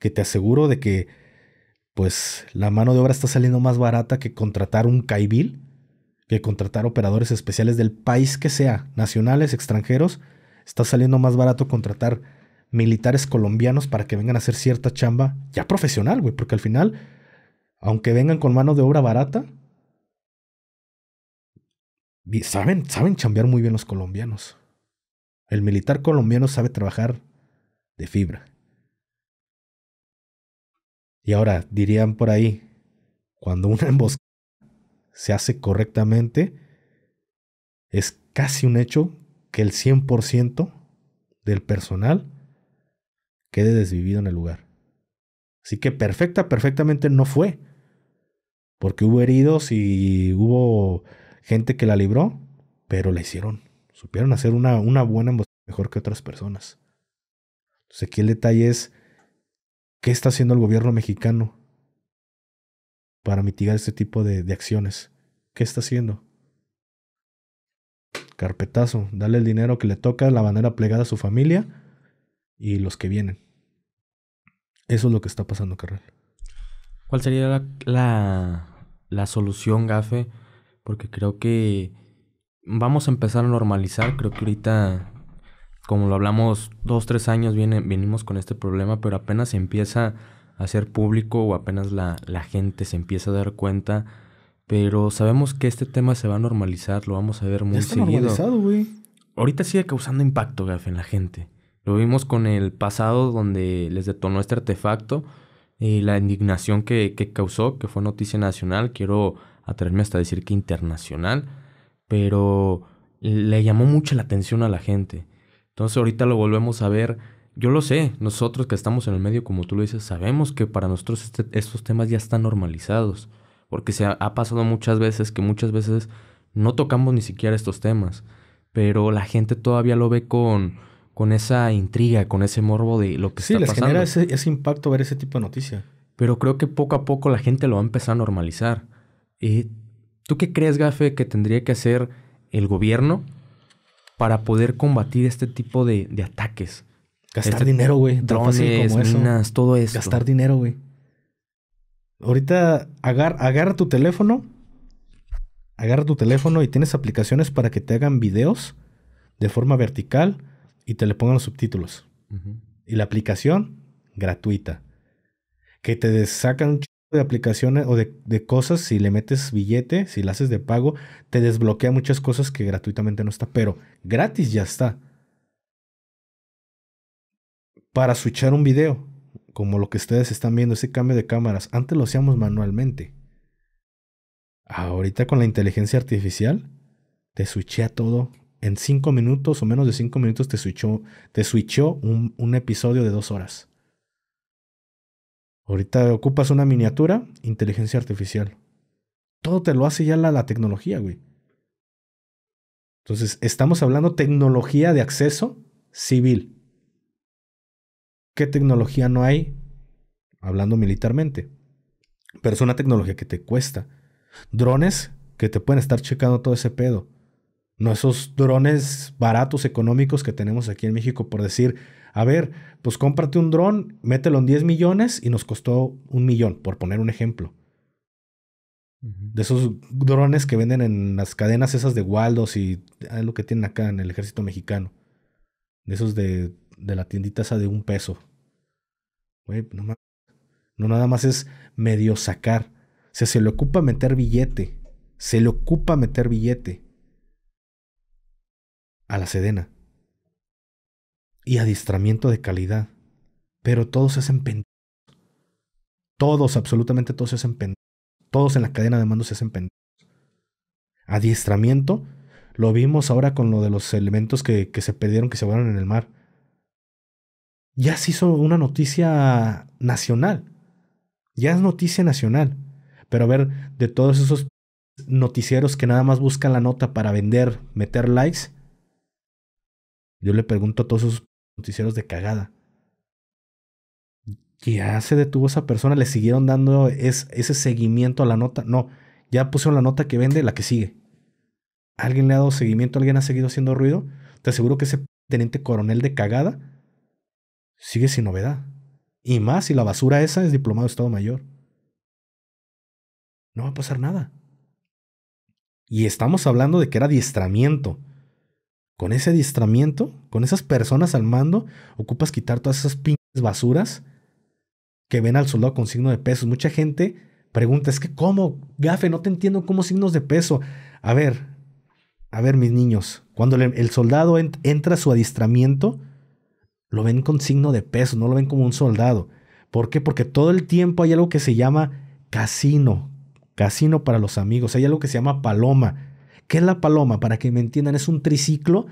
que te aseguro de que pues la mano de obra está saliendo más barata que contratar un caibil que contratar operadores especiales del país que sea, nacionales, extranjeros. Está saliendo más barato contratar militares colombianos para que vengan a hacer cierta chamba ya profesional, güey, porque al final, aunque vengan con mano de obra barata, saben, saben chambear muy bien los colombianos. El militar colombiano sabe trabajar de fibra. Y ahora dirían por ahí, cuando una emboscada se hace correctamente, es casi un hecho que el 100% del personal quede desvivido en el lugar. Así que perfecta, perfectamente no fue. Porque hubo heridos y hubo gente que la libró, pero la hicieron. Supieron hacer una, buena mejor que otras personas. Entonces aquí el detalle es, ¿qué está haciendo el gobierno mexicano? para mitigar este tipo de, de acciones. ¿Qué está haciendo? Carpetazo, dale el dinero que le toca, la bandera plegada a su familia y los que vienen. Eso es lo que está pasando, Carral. ¿Cuál sería la, la, solución, Gafe? Porque creo que vamos a empezar a normalizar. Creo que ahorita, como lo hablamos, dos, tres años viene, venimos con este problema, pero apenas empieza hacer público o apenas la, gente se empieza a dar cuenta. Pero sabemos que este tema se va a normalizar, lo vamos a ver muy ya está Normalizado, güey. Ahorita sigue causando impacto, Gaf, en la gente. Lo vimos con el pasado donde les detonó este artefacto y la indignación que, que causó, que fue noticia nacional, quiero atreverme hasta decir que internacional, pero le llamó mucho la atención a la gente. Entonces ahorita lo volvemos a ver yo lo sé, nosotros que estamos en el medio, como tú lo dices, sabemos que para nosotros este, estos temas ya están normalizados, porque se ha, pasado muchas veces que muchas veces no tocamos ni siquiera estos temas, pero la gente todavía lo ve con, con esa intriga, con ese morbo de lo que sí, está pasando. Sí, genera ese, impacto ver ese tipo de noticia. Pero creo que poco a poco la gente lo va a empezar a normalizar. ¿Y eh, ¿Tú qué crees, Gafe, que tendría que hacer el gobierno para poder combatir este tipo de ataques? Gastar este, dinero, güey. Drones, como eso. todo eso. Gastar dinero, güey. Ahorita agarra tu teléfono. Agarra tu teléfono y tienes aplicaciones para que te hagan videos de forma vertical y te le pongan los subtítulos. Y la aplicación gratuita. Que te sacan un de aplicaciones o de, de, cosas, si le metes billete, si le haces de pago, te desbloquea muchas cosas que gratuitamente no está, pero gratis ya está para switchar un video, como lo que ustedes están viendo, ese cambio de cámaras. Antes lo hacíamos manualmente. Ahorita con la inteligencia artificial, te switchea todo. En cinco minutos o menos de 5 minutos te switchó, te un, episodio de dos horas. Ahorita ocupas una miniatura, inteligencia artificial. Todo te lo hace ya la, la tecnología, güey. Entonces, estamos hablando tecnología de acceso civil. ¿Qué tecnología no hay? Hablando militarmente. Pero es una tecnología que te cuesta. Drones que te pueden estar checando todo ese pedo. No esos drones baratos económicos que tenemos aquí en México por decir, a ver, pues cómprate un dron, mételo en 10 millones y nos costó un millón, por poner un ejemplo. De esos drones que venden en las cadenas esas de Waldos y ah, lo que tienen acá en el ejército mexicano. De esos de, de la tiendita esa de un peso, no nada más es medio sacar. O sea, se le ocupa meter billete. Se le ocupa meter billete. A la Sedena. Y adiestramiento de calidad. Pero todos se hacen pendejos. Todos, absolutamente todos se hacen pendejos. Todos en la cadena de mando se hacen pendejos. Adiestramiento. Lo vimos ahora con lo de los elementos que, que se perdieron, que se fueron en el mar ya se hizo una noticia nacional. Ya es noticia nacional. Pero a ver, de todos esos noticieros que nada más buscan la nota para vender, meter likes, yo le pregunto a todos esos noticieros de cagada. Ya se detuvo esa persona, le siguieron dando ese seguimiento a la nota. No, ya pusieron la nota que vende, la que sigue. ¿Alguien le ha dado seguimiento? ¿Alguien ha seguido haciendo ruido? Te aseguro que ese teniente coronel de cagada sigue sin novedad. Y más si la basura esa es diplomado de Estado Mayor. No va a pasar nada. Y estamos hablando de que era adiestramiento. Con ese adiestramiento, con esas personas al mando, ocupas quitar todas esas pinches basuras que ven al soldado con signo de peso... Mucha gente pregunta, es que ¿cómo? Gafe, no te entiendo cómo signos de peso. A ver, a ver mis niños, cuando el soldado entra a su adiestramiento, lo ven con signo de peso, no lo ven como un soldado. ¿Por qué? Porque todo el tiempo hay algo que se llama casino. Casino para los amigos. Hay algo que se llama paloma. ¿Qué es la paloma? Para que me entiendan, es un triciclo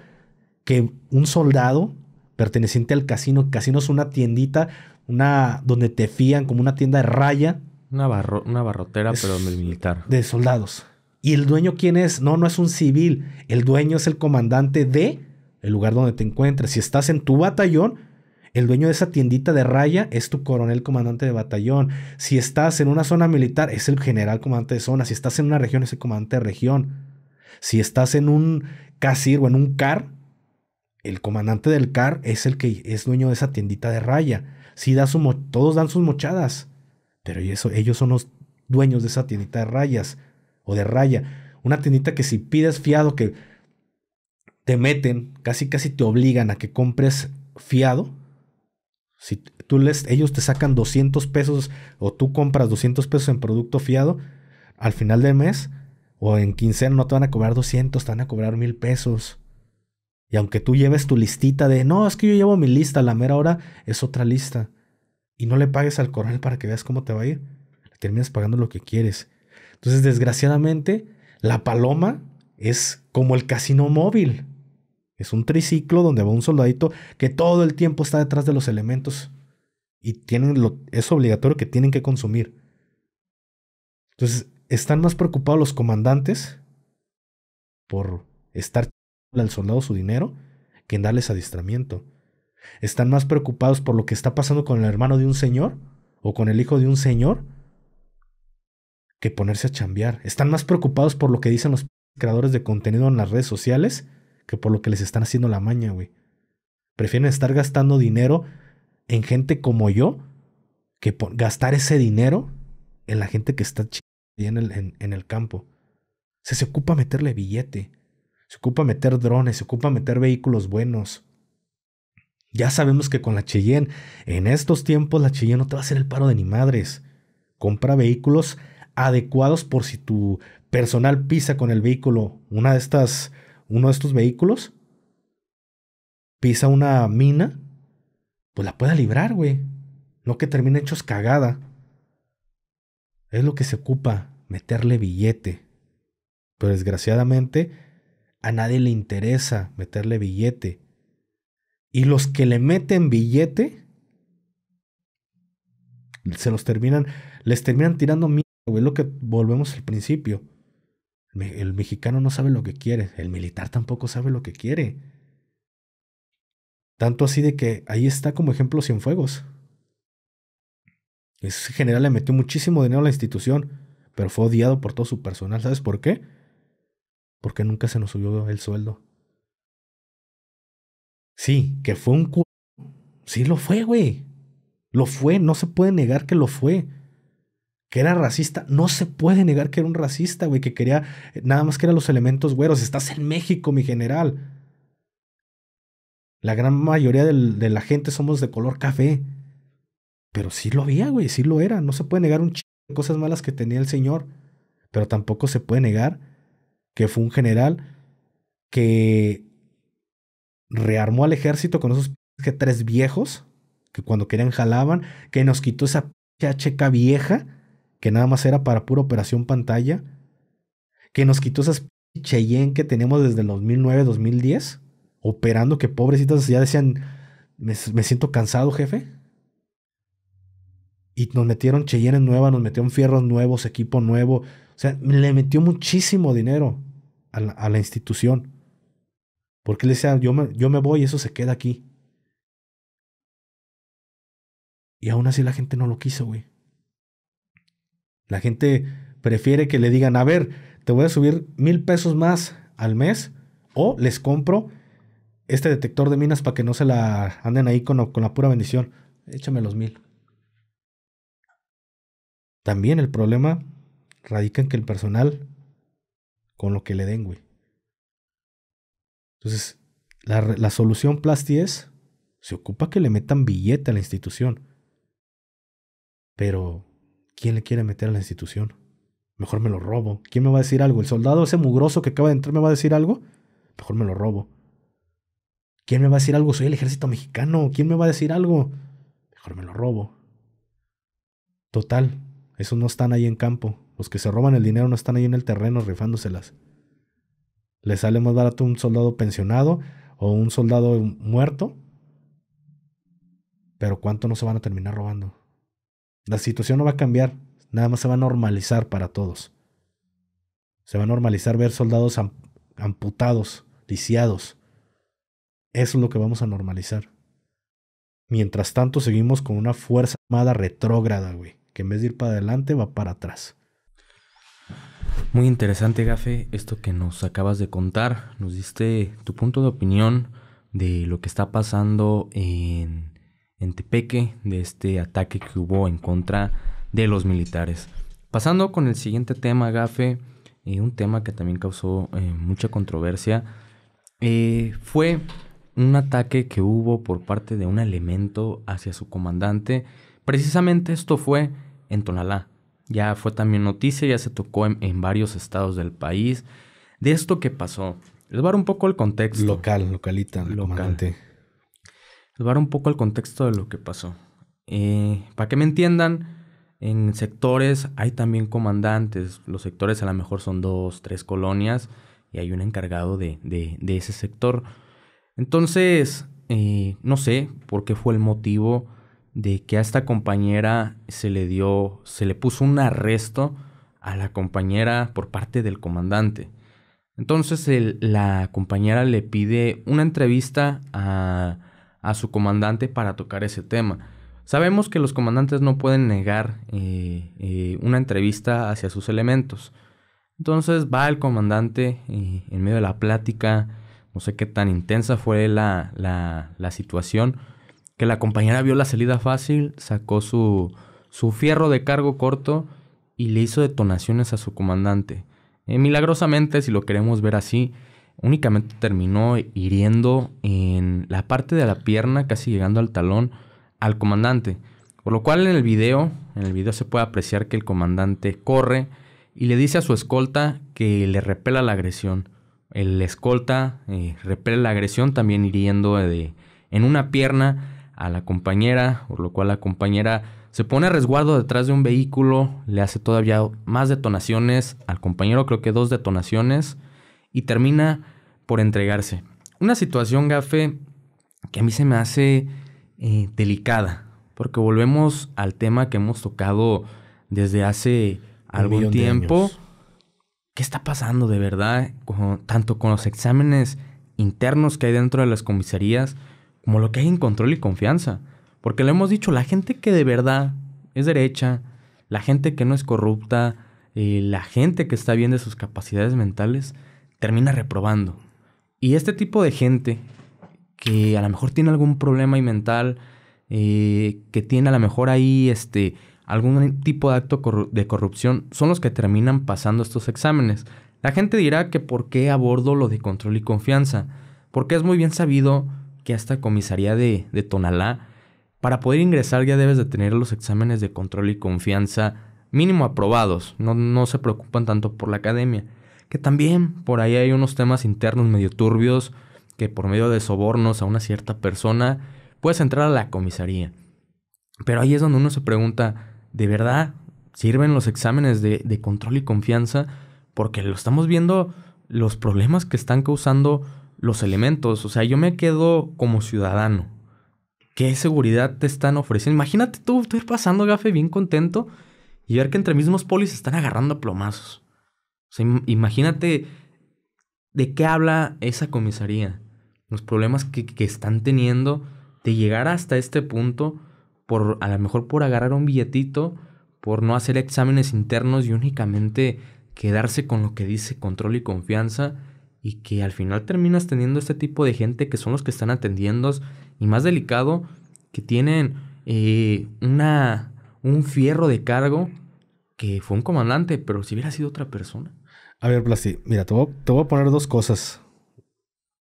que un soldado perteneciente al casino, casino es una tiendita, una donde te fían como una tienda de raya. Una, una barrotera, pero militar. De soldados. ¿Y el dueño quién es? No, no es un civil. El dueño es el comandante de el lugar donde te encuentres. Si estás en tu batallón, el dueño de esa tiendita de raya es tu coronel comandante de batallón. Si estás en una zona militar, es el general comandante de zona. Si estás en una región, es el comandante de región. Si estás en un casir o en un CAR, el comandante del CAR es el que es dueño de esa tiendita de raya. si da su todos dan sus mochadas, pero eso, ellos son los dueños de esa tiendita de rayas o de raya. Una tiendita que si pides fiado, que te meten, casi casi te obligan a que compres fiado. Si tú les, ellos te sacan 200 pesos o tú compras 200 pesos en producto fiado, al final del mes o en quincena no te van a cobrar 200, te van a cobrar mil pesos. Y aunque tú lleves tu listita de, no, es que yo llevo mi lista, la mera hora es otra lista. Y no le pagues al coronel para que veas cómo te va a ir. Le terminas pagando lo que quieres. Entonces, desgraciadamente, la paloma es como el casino móvil. Es un triciclo donde va un soldadito que todo el tiempo está detrás de los elementos. Y tienen lo, es obligatorio que tienen que consumir. Entonces, están más preocupados los comandantes por estar al soldado su dinero que en darles adiestramiento. Están más preocupados por lo que está pasando con el hermano de un señor o con el hijo de un señor que ponerse a chambear. Están más preocupados por lo que dicen los creadores de contenido en las redes sociales que por lo que les están haciendo la maña, güey. Prefieren estar gastando dinero en gente como yo que por gastar ese dinero en la gente que está en en, en el campo. O se ocupa meterle billete, se ocupa meter drones, se ocupa meter vehículos buenos. Ya sabemos que con la Cheyenne, en estos tiempos la Cheyenne no te va a hacer el paro de ni madres. Compra vehículos adecuados por si tu personal pisa con el vehículo una de estas uno de estos vehículos pisa una mina, pues la pueda librar, güey. lo que termine es cagada. Es lo que se ocupa, meterle billete. Pero desgraciadamente a nadie le interesa meterle billete. Y los que le meten billete, se los terminan, les terminan tirando mierda, güey, lo que volvemos al principio. El mexicano no sabe lo que quiere, el militar tampoco sabe lo que quiere. Tanto así de que ahí está como ejemplo Cienfuegos. Ese general le metió muchísimo dinero a la institución, pero fue odiado por todo su personal. ¿Sabes por qué? Porque nunca se nos subió el sueldo. Sí, que fue un Sí, lo fue, güey. Lo fue, no se puede negar que lo fue que era racista. No se puede negar que era un racista, güey, que quería eh, nada más que eran los elementos güeros. Estás en México, mi general. La gran mayoría de la gente somos de color café. Pero sí lo había, güey, sí lo era. No se puede negar un chingo de cosas malas que tenía el señor. Pero tampoco se puede negar que fue un general que rearmó al ejército con esos que tres viejos que cuando querían jalaban, que nos quitó esa checa vieja que nada más era para pura operación pantalla, que nos quitó esas Cheyenne que tenemos desde el 2009, 2010, operando que pobrecitas ya decían, me, siento cansado, jefe. Y nos metieron Cheyenne nuevas, nos metieron fierros nuevos, equipo nuevo. O sea, le metió muchísimo dinero a la, institución. Porque le decía, yo me, yo me voy y eso se queda aquí. Y aún así la gente no lo quiso, güey. La gente prefiere que le digan, a ver, te voy a subir mil pesos más al mes o les compro este detector de minas para que no se la anden ahí con, la pura bendición. Échame los mil. También el problema radica en que el personal con lo que le den, güey. Entonces, la solución Plasti es, se ocupa que le metan billete a la institución. Pero ¿Quién le quiere meter a la institución? Mejor me lo robo. ¿Quién me va a decir algo? ¿El soldado ese mugroso que acaba de entrar me va a decir algo? Mejor me lo robo. ¿Quién me va a decir algo? Soy el ejército mexicano. ¿Quién me va a decir algo? Mejor me lo robo. Total, esos no están ahí en campo. Los que se roban el dinero no están ahí en el terreno rifándoselas. Le sale más barato un soldado pensionado o un soldado muerto. Pero ¿cuánto no se van a terminar robando? La situación no va a cambiar, nada más se va a normalizar para todos. Se va a normalizar ver soldados amputados, lisiados. Eso es lo que vamos a normalizar. Mientras tanto, seguimos con una fuerza armada retrógrada, güey, que en vez de ir para adelante, va para atrás. Muy interesante, Gafe, esto que nos acabas de contar. Nos diste tu punto de opinión de lo que está pasando en en Tepeque de este ataque que hubo en contra de los militares. Pasando con el siguiente tema, Gafe, y eh, un tema que también causó eh, mucha controversia, eh, fue un ataque que hubo por parte de un elemento hacia su comandante. Precisamente esto fue en Tonalá. Ya fue también noticia, ya se tocó en, varios estados del país. De esto que pasó, les voy un poco el contexto. Local, localita, comandante dar un poco el contexto de lo que pasó. Eh, para que me entiendan, en sectores hay también comandantes. Los sectores a lo mejor son dos, tres colonias y hay un encargado de, ese sector. Entonces, eh, no sé por qué fue el motivo de que a esta compañera se le dio, se le puso un arresto a la compañera por parte del comandante. Entonces la compañera le pide una entrevista a, a su comandante para tocar ese tema. Sabemos que los comandantes no pueden negar eh, eh, una entrevista hacia sus elementos. Entonces va el comandante eh, en medio de la plática, no sé qué tan intensa fue la, situación, que la compañera vio la salida fácil, sacó su, su fierro de cargo corto y le hizo detonaciones a su comandante. milagrosamente, si lo queremos ver así, únicamente terminó hiriendo en la parte de la pierna, casi llegando al talón, al comandante. Por lo cual en el video, en el video se puede apreciar que el comandante corre y le dice a su escolta que le repela la agresión. El escolta eh, repele la agresión también hiriendo de, en una pierna a la compañera, por lo cual la compañera se pone a resguardo detrás de un vehículo, le hace todavía más detonaciones al compañero, creo que dos detonaciones y termina por entregarse. Una situación, gafe, que a mí se me hace eh, delicada, porque volvemos al tema que hemos tocado desde hace algún tiempo. ¿Qué está pasando de verdad? Con, tanto con los exámenes internos que hay dentro de las comisarías, como lo que hay en control y confianza. Porque le hemos dicho, la gente que de verdad es derecha, la gente que no es corrupta, eh, la gente que está bien de sus capacidades mentales, termina reprobando. Y este tipo de gente que a lo mejor tiene algún problema mental, eh, que tiene a lo mejor ahí este, algún tipo de acto de corrupción, son los que terminan pasando estos exámenes. La gente dirá que por qué abordo lo de control y confianza, porque es muy bien sabido que hasta comisaría de, de Tonalá, para poder ingresar ya debes de tener los exámenes de control y confianza mínimo aprobados, no, no se preocupan tanto por la academia que también por ahí hay unos temas internos medio turbios que por medio de sobornos a una cierta persona puedes entrar a la comisaría. Pero ahí es donde uno se pregunta, ¿de verdad sirven los exámenes de, control y confianza? Porque lo estamos viendo los problemas que están causando los elementos. O sea, yo me quedo como ciudadano. ¿Qué seguridad te están ofreciendo? Imagínate tú, tú ir pasando gafe bien contento y ver que entre mismos polis están agarrando plomazos imagínate de qué habla esa comisaría. Los problemas que, están teniendo de llegar hasta este punto por a lo mejor por agarrar un billetito, por no hacer exámenes internos y únicamente quedarse con lo que dice control y confianza y que al final terminas teniendo este tipo de gente que son los que están atendiendo y más delicado que tienen eh, una un fierro de cargo que fue un comandante, pero si hubiera sido otra persona, a ver, Plasti, mira, te voy, a poner dos cosas.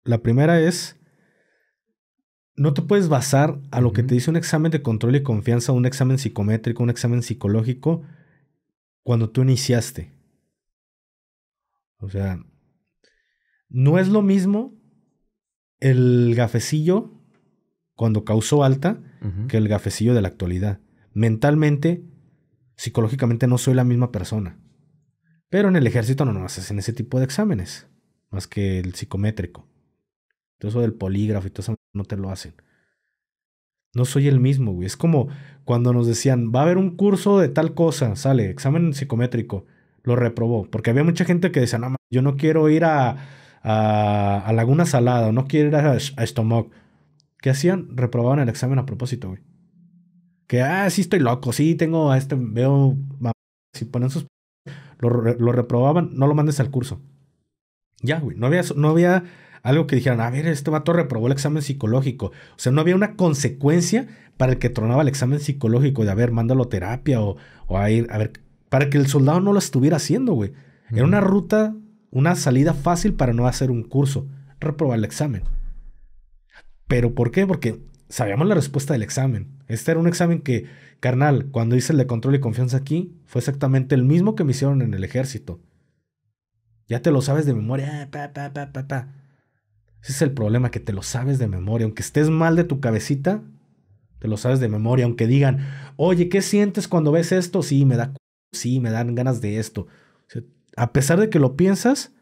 La primera es, no te puedes basar a lo que te dice un examen de control y confianza, un examen psicométrico, un examen psicológico, cuando tú iniciaste. O sea, no es lo mismo el gafecillo cuando causó alta que el gafecillo de la actualidad. Mentalmente, psicológicamente no soy la misma persona. Pero en el ejército no nos hacen ese tipo de exámenes, más que el psicométrico. Todo eso del polígrafo y todo eso no te lo hacen. No soy el mismo, güey. Es como cuando nos decían, va a haber un curso de tal cosa, sale, examen psicométrico. Lo reprobó, porque había mucha gente que decía, no, yo no quiero ir a, Laguna Salada, no quiero ir a, a Estomac. ¿Qué hacían? Reprobaban el examen a propósito, güey. Que, ah, sí estoy loco, sí tengo a este, veo, si ponen sus lo, reprobaban, no lo mandes al curso. Ya, güey, no había, no había algo que dijeran, a ver, este vato reprobó el examen psicológico. O sea, no había una consecuencia para el que tronaba el examen psicológico de, a ver, mándalo terapia o, o a ir, a ver, para que el soldado no lo estuviera haciendo, güey. Era una ruta, una salida fácil para no hacer un curso, reprobar el examen. ¿Pero por qué? Porque sabíamos la respuesta del examen. Este era un examen que Carnal, cuando hice el de control y confianza aquí, fue exactamente el mismo que me hicieron en el ejército. Ya te lo sabes de memoria. Eh, Ese es el problema, que te lo sabes de memoria. Aunque estés mal de tu cabecita, te lo sabes de memoria. Aunque digan, oye, ¿qué sientes cuando ves esto? Sí, me da... Sí, me dan ganas de esto. a pesar de que lo piensas,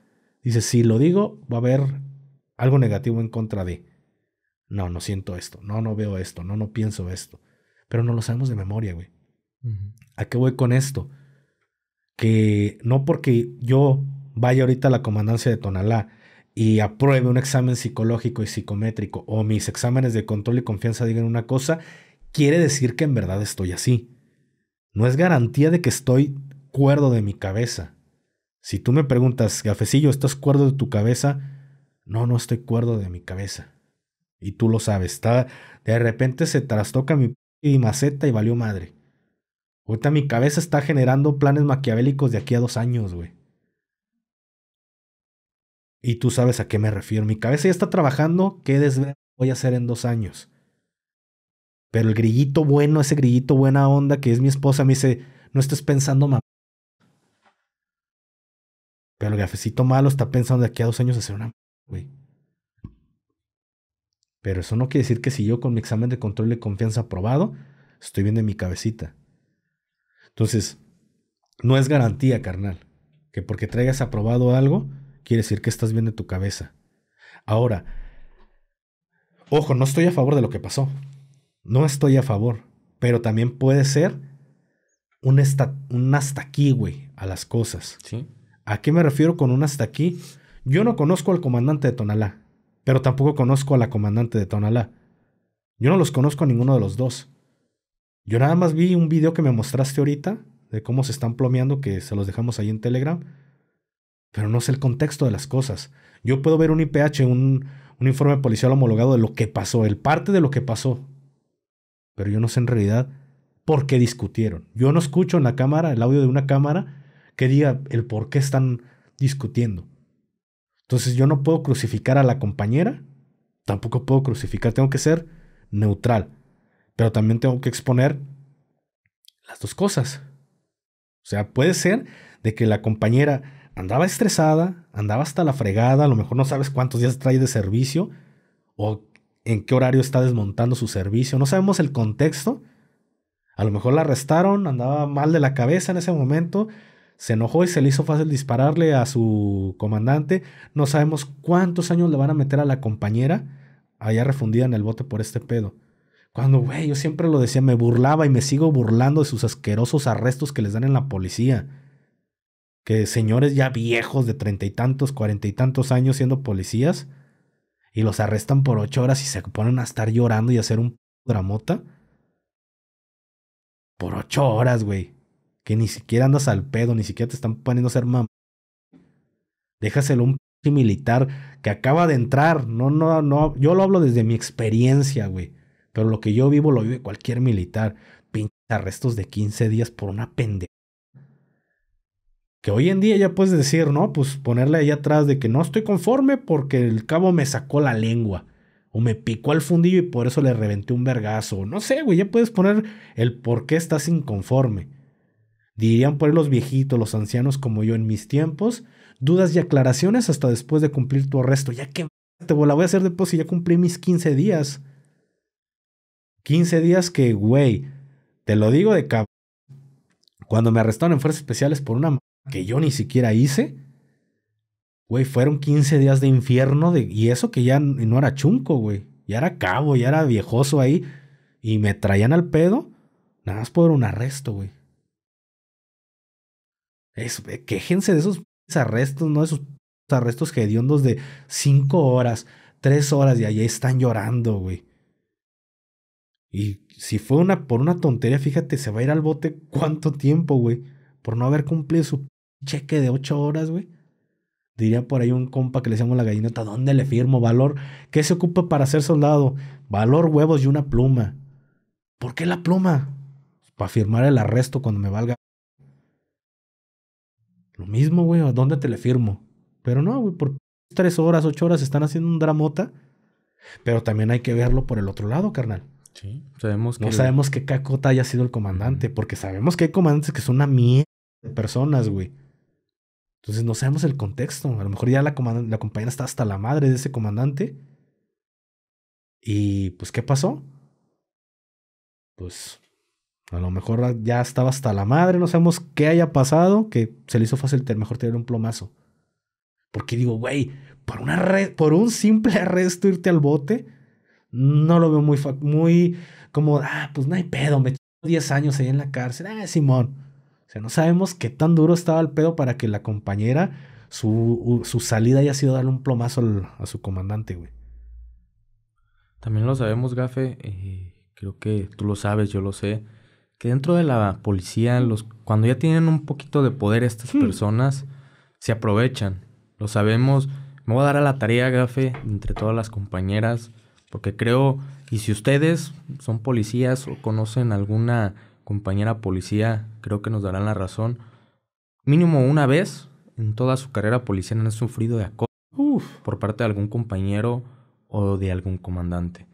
dices, si lo digo, va a haber algo negativo en contra de. No, no siento esto. No, no veo esto. No, no pienso esto pero no lo sabemos de memoria, güey. ¿A qué voy con esto? Que no porque yo vaya ahorita a la comandancia de Tonalá y apruebe un examen psicológico y psicométrico o mis exámenes de control y confianza digan una cosa, quiere decir que en verdad estoy así. No es garantía de que estoy cuerdo de mi cabeza. Si tú me preguntas, gafecillo, ¿estás cuerdo de tu cabeza? No, no estoy cuerdo de mi cabeza. Y tú lo sabes, está, de repente se trastoca mi y maceta y valió madre. Ahorita mi cabeza está generando planes maquiavélicos de aquí a dos años, güey. Y tú sabes a qué me refiero. Mi cabeza ya está trabajando qué desvelo voy a hacer en dos años. Pero el grillito bueno, ese grillito buena onda que es mi esposa, me dice, no estés pensando mamá. Pero el gafecito malo está pensando de aquí a dos años hacer una... Güey. Pero eso no quiere decir que si yo con mi examen de control de confianza aprobado, estoy bien de mi cabecita. Entonces, no es garantía, carnal, que porque traigas aprobado algo, quiere decir que estás bien de tu cabeza. Ahora, ojo, no estoy a favor de lo que pasó. No estoy a favor. Pero también puede ser un, esta, hasta aquí, güey, a las cosas. ¿Sí? ¿A qué me refiero con un hasta aquí? Yo no conozco al comandante de Tonalá pero tampoco conozco a la comandante de Tonalá. Yo no los conozco a ninguno de los dos. Yo nada más vi un video que me mostraste ahorita de cómo se están plomeando, que se los dejamos ahí en Telegram, pero no sé el contexto de las cosas. Yo puedo ver un IPH, un, un informe policial homologado de lo que pasó, el parte de lo que pasó, pero yo no sé en realidad por qué discutieron. Yo no escucho en la cámara, el audio de una cámara, que diga el por qué están discutiendo. Entonces yo no puedo crucificar a la compañera, tampoco puedo crucificar, tengo que ser neutral, pero también tengo que exponer las dos cosas. O sea, puede ser de que la compañera andaba estresada, andaba hasta la fregada, a lo mejor no sabes cuántos días trae de servicio o en qué horario está desmontando su servicio, no sabemos el contexto. A lo mejor la arrestaron, andaba mal de la cabeza en ese momento, se enojó y se le hizo fácil dispararle a su comandante. No sabemos cuántos años le van a meter a la compañera allá refundida en el bote por este pedo. Cuando, güey, yo siempre lo decía, me burlaba y me sigo burlando de sus asquerosos arrestos que les dan en la policía. Que señores ya viejos de treinta y tantos, cuarenta y tantos años siendo policías, y los arrestan por ocho horas y se ponen a estar llorando y a hacer un dramota. Por ocho horas, güey que ni siquiera andas al pedo, ni siquiera te están poniendo a ser mamá. Déjaselo un militar que acaba de entrar. No, no, no. Yo lo hablo desde mi experiencia, güey. Pero lo que yo vivo lo vive cualquier militar. Pinches arrestos de 15 días por una pendeja. Que hoy en día ya puedes decir, ¿no? Pues ponerle ahí atrás de que no estoy conforme porque el cabo me sacó la lengua. O me picó al fundillo y por eso le reventé un vergazo. No sé, güey. Ya puedes poner el por qué estás inconforme. Dirían por los viejitos, los ancianos como yo en mis tiempos, dudas y aclaraciones hasta después de cumplir tu arresto. Ya que te la voy a hacer después si ya cumplí mis 15 días. 15 días que, güey, te lo digo de cabrón. Cuando me arrestaron en fuerzas especiales por una que yo ni siquiera hice, güey, fueron 15 días de infierno de, y eso que ya no era chunco, güey. Ya era cabo, ya era viejoso ahí. Y me traían al pedo, nada más por un arresto, güey. Es, eh, quéjense de esos arrestos, ¿no? Esos arrestos hediondos de cinco horas, tres horas y ahí están llorando, güey. Y si fue una, por una tontería, fíjate, se va a ir al bote cuánto tiempo, güey. Por no haber cumplido su cheque de ocho horas, güey. Diría por ahí un compa que le llamo la gallineta, ¿dónde le firmo? Valor. ¿Qué se ocupa para ser soldado? Valor, huevos y una pluma. ¿Por qué la pluma? Pues, para firmar el arresto cuando me valga lo mismo, güey, ¿a dónde te le firmo? Pero no, güey, por tres horas, ocho horas están haciendo un dramota. Pero también hay que verlo por el otro lado, carnal. Sí, sabemos que... No sabemos que Kakota haya sido el comandante, porque sabemos que hay comandantes que son una mierda de personas, güey. Entonces no sabemos el contexto. A lo mejor ya la, la compañera está hasta la madre de ese comandante. Y pues, ¿qué pasó? Pues a lo mejor ya estaba hasta la madre, no sabemos qué haya pasado, que se le hizo fácil mejor tirar un plomazo. Porque digo, güey, por, una por un simple arresto irte al bote, no lo veo muy, muy como, ah, pues no hay pedo, me 10 años ahí en la cárcel, ah, Simón. O sea, no sabemos qué tan duro estaba el pedo para que la compañera, su, salida haya sido darle un plomazo a su comandante, güey. También lo sabemos, Gafe, eh, creo que tú lo sabes, yo lo sé que dentro de la policía, los, cuando ya tienen un poquito de poder estas hmm. personas, se aprovechan. Lo sabemos. Me voy a dar a la tarea, Gafe, entre todas las compañeras, porque creo, y si ustedes son policías o conocen alguna compañera policía, creo que nos darán la razón. Mínimo una vez en toda su carrera policial han sufrido de acoso por parte de algún compañero o de algún comandante.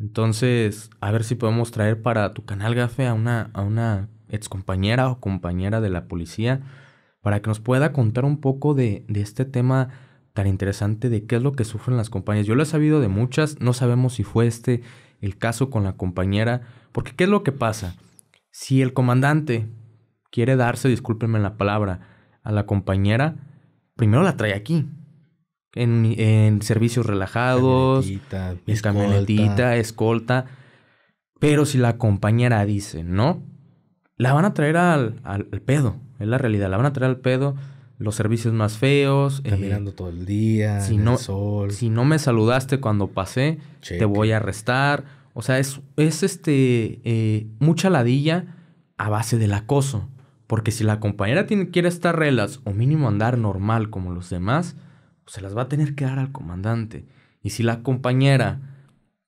Entonces, a ver si podemos traer para tu canal Gafe a una, a una excompañera o compañera de la policía para que nos pueda contar un poco de, de este tema tan interesante de qué es lo que sufren las compañías. Yo lo he sabido de muchas, no sabemos si fue este el caso con la compañera, porque ¿qué es lo que pasa? Si el comandante quiere darse, discúlpenme la palabra, a la compañera, primero la trae aquí, en, en servicios relajados, camionetita, escolta. camionetita, escolta. Pero si la compañera dice no, la van a traer al, al, pedo. Es la realidad. La van a traer al pedo. Los servicios más feos. Caminando eh, todo el día, si no, el sol. Si no me saludaste cuando pasé, te voy a arrestar. O sea, es, es este, eh, mucha ladilla a base del acoso. Porque si la compañera tiene, quiere estar relas o mínimo andar normal como los demás, pues, se las va a tener que dar al comandante. Y si la compañera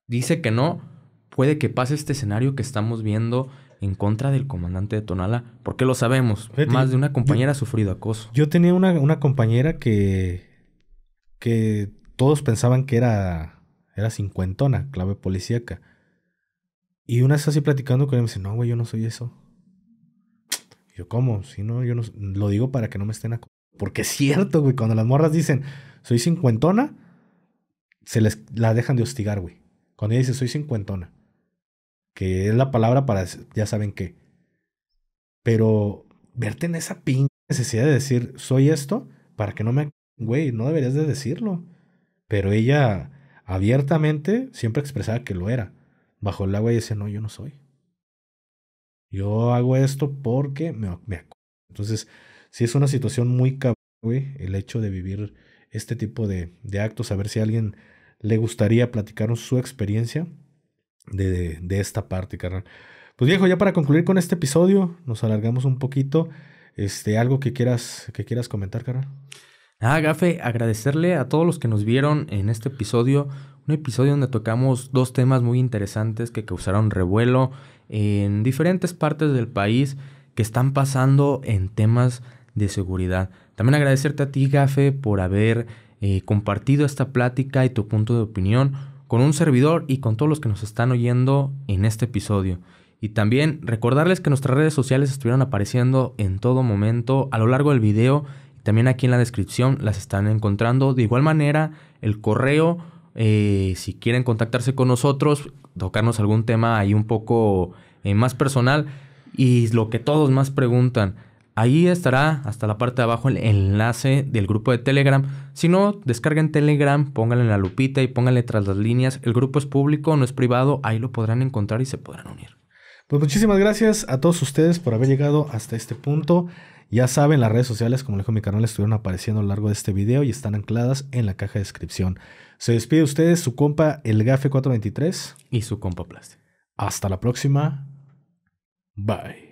dice que no, puede que pase este escenario que estamos viendo en contra del comandante de Tonala, porque lo sabemos, más de una compañera ha sufrido acoso. Yo tenía una, compañera que, que todos pensaban que era, era cincuentona, clave policíaca. Y una vez así platicando con ella me dice, no, güey, yo no soy eso. yo, ¿cómo? Si no, yo no... Lo digo para que no me estén... Porque es cierto, güey, cuando las morras dicen, soy cincuentona, se les la dejan de hostigar, güey. Cuando ella dice soy cincuentona, que es la palabra para ya saben qué. Pero verte en esa pinche necesidad de decir soy esto para que no me güey, no deberías de decirlo. Pero ella abiertamente siempre expresaba que lo era. Bajo el agua y decía, no, yo no soy. Yo hago esto porque me, me Entonces, si es una situación muy cabrón, güey, el hecho de vivir este tipo de, actos, a ver si a alguien le gustaría platicarnos su experiencia de, esta parte, carnal. Pues viejo, ya para concluir con este episodio, nos alargamos un poquito. Este, algo que quieras, que quieras comentar, carnal. Ah, Gafe, agradecerle a todos los que nos vieron en este episodio. Un episodio donde tocamos dos temas muy interesantes que causaron revuelo en diferentes partes del país que están pasando en temas de seguridad. También agradecerte a ti, Gafe, por haber eh, compartido esta plática y tu punto de opinión con un servidor y con todos los que nos están oyendo en este episodio. Y también recordarles que nuestras redes sociales estuvieron apareciendo en todo momento a lo largo del video también aquí en la descripción las están encontrando. De igual manera, el correo, eh, si quieren contactarse con nosotros, tocarnos algún tema ahí un poco eh, más personal y lo que todos más preguntan. Ahí estará hasta la parte de abajo el enlace del grupo de Telegram. Si no, descarguen Telegram, pónganle en la lupita y pónganle tras las líneas. El grupo es público, no es privado. Ahí lo podrán encontrar y se podrán unir. Pues muchísimas gracias a todos ustedes por haber llegado hasta este punto. Ya saben, las redes sociales, como dijo mi canal, estuvieron apareciendo a lo largo de este video y están ancladas en la caja de descripción. Se despide ustedes su compa El Gafe 423 y su compa Plasti. Hasta la próxima. Bye.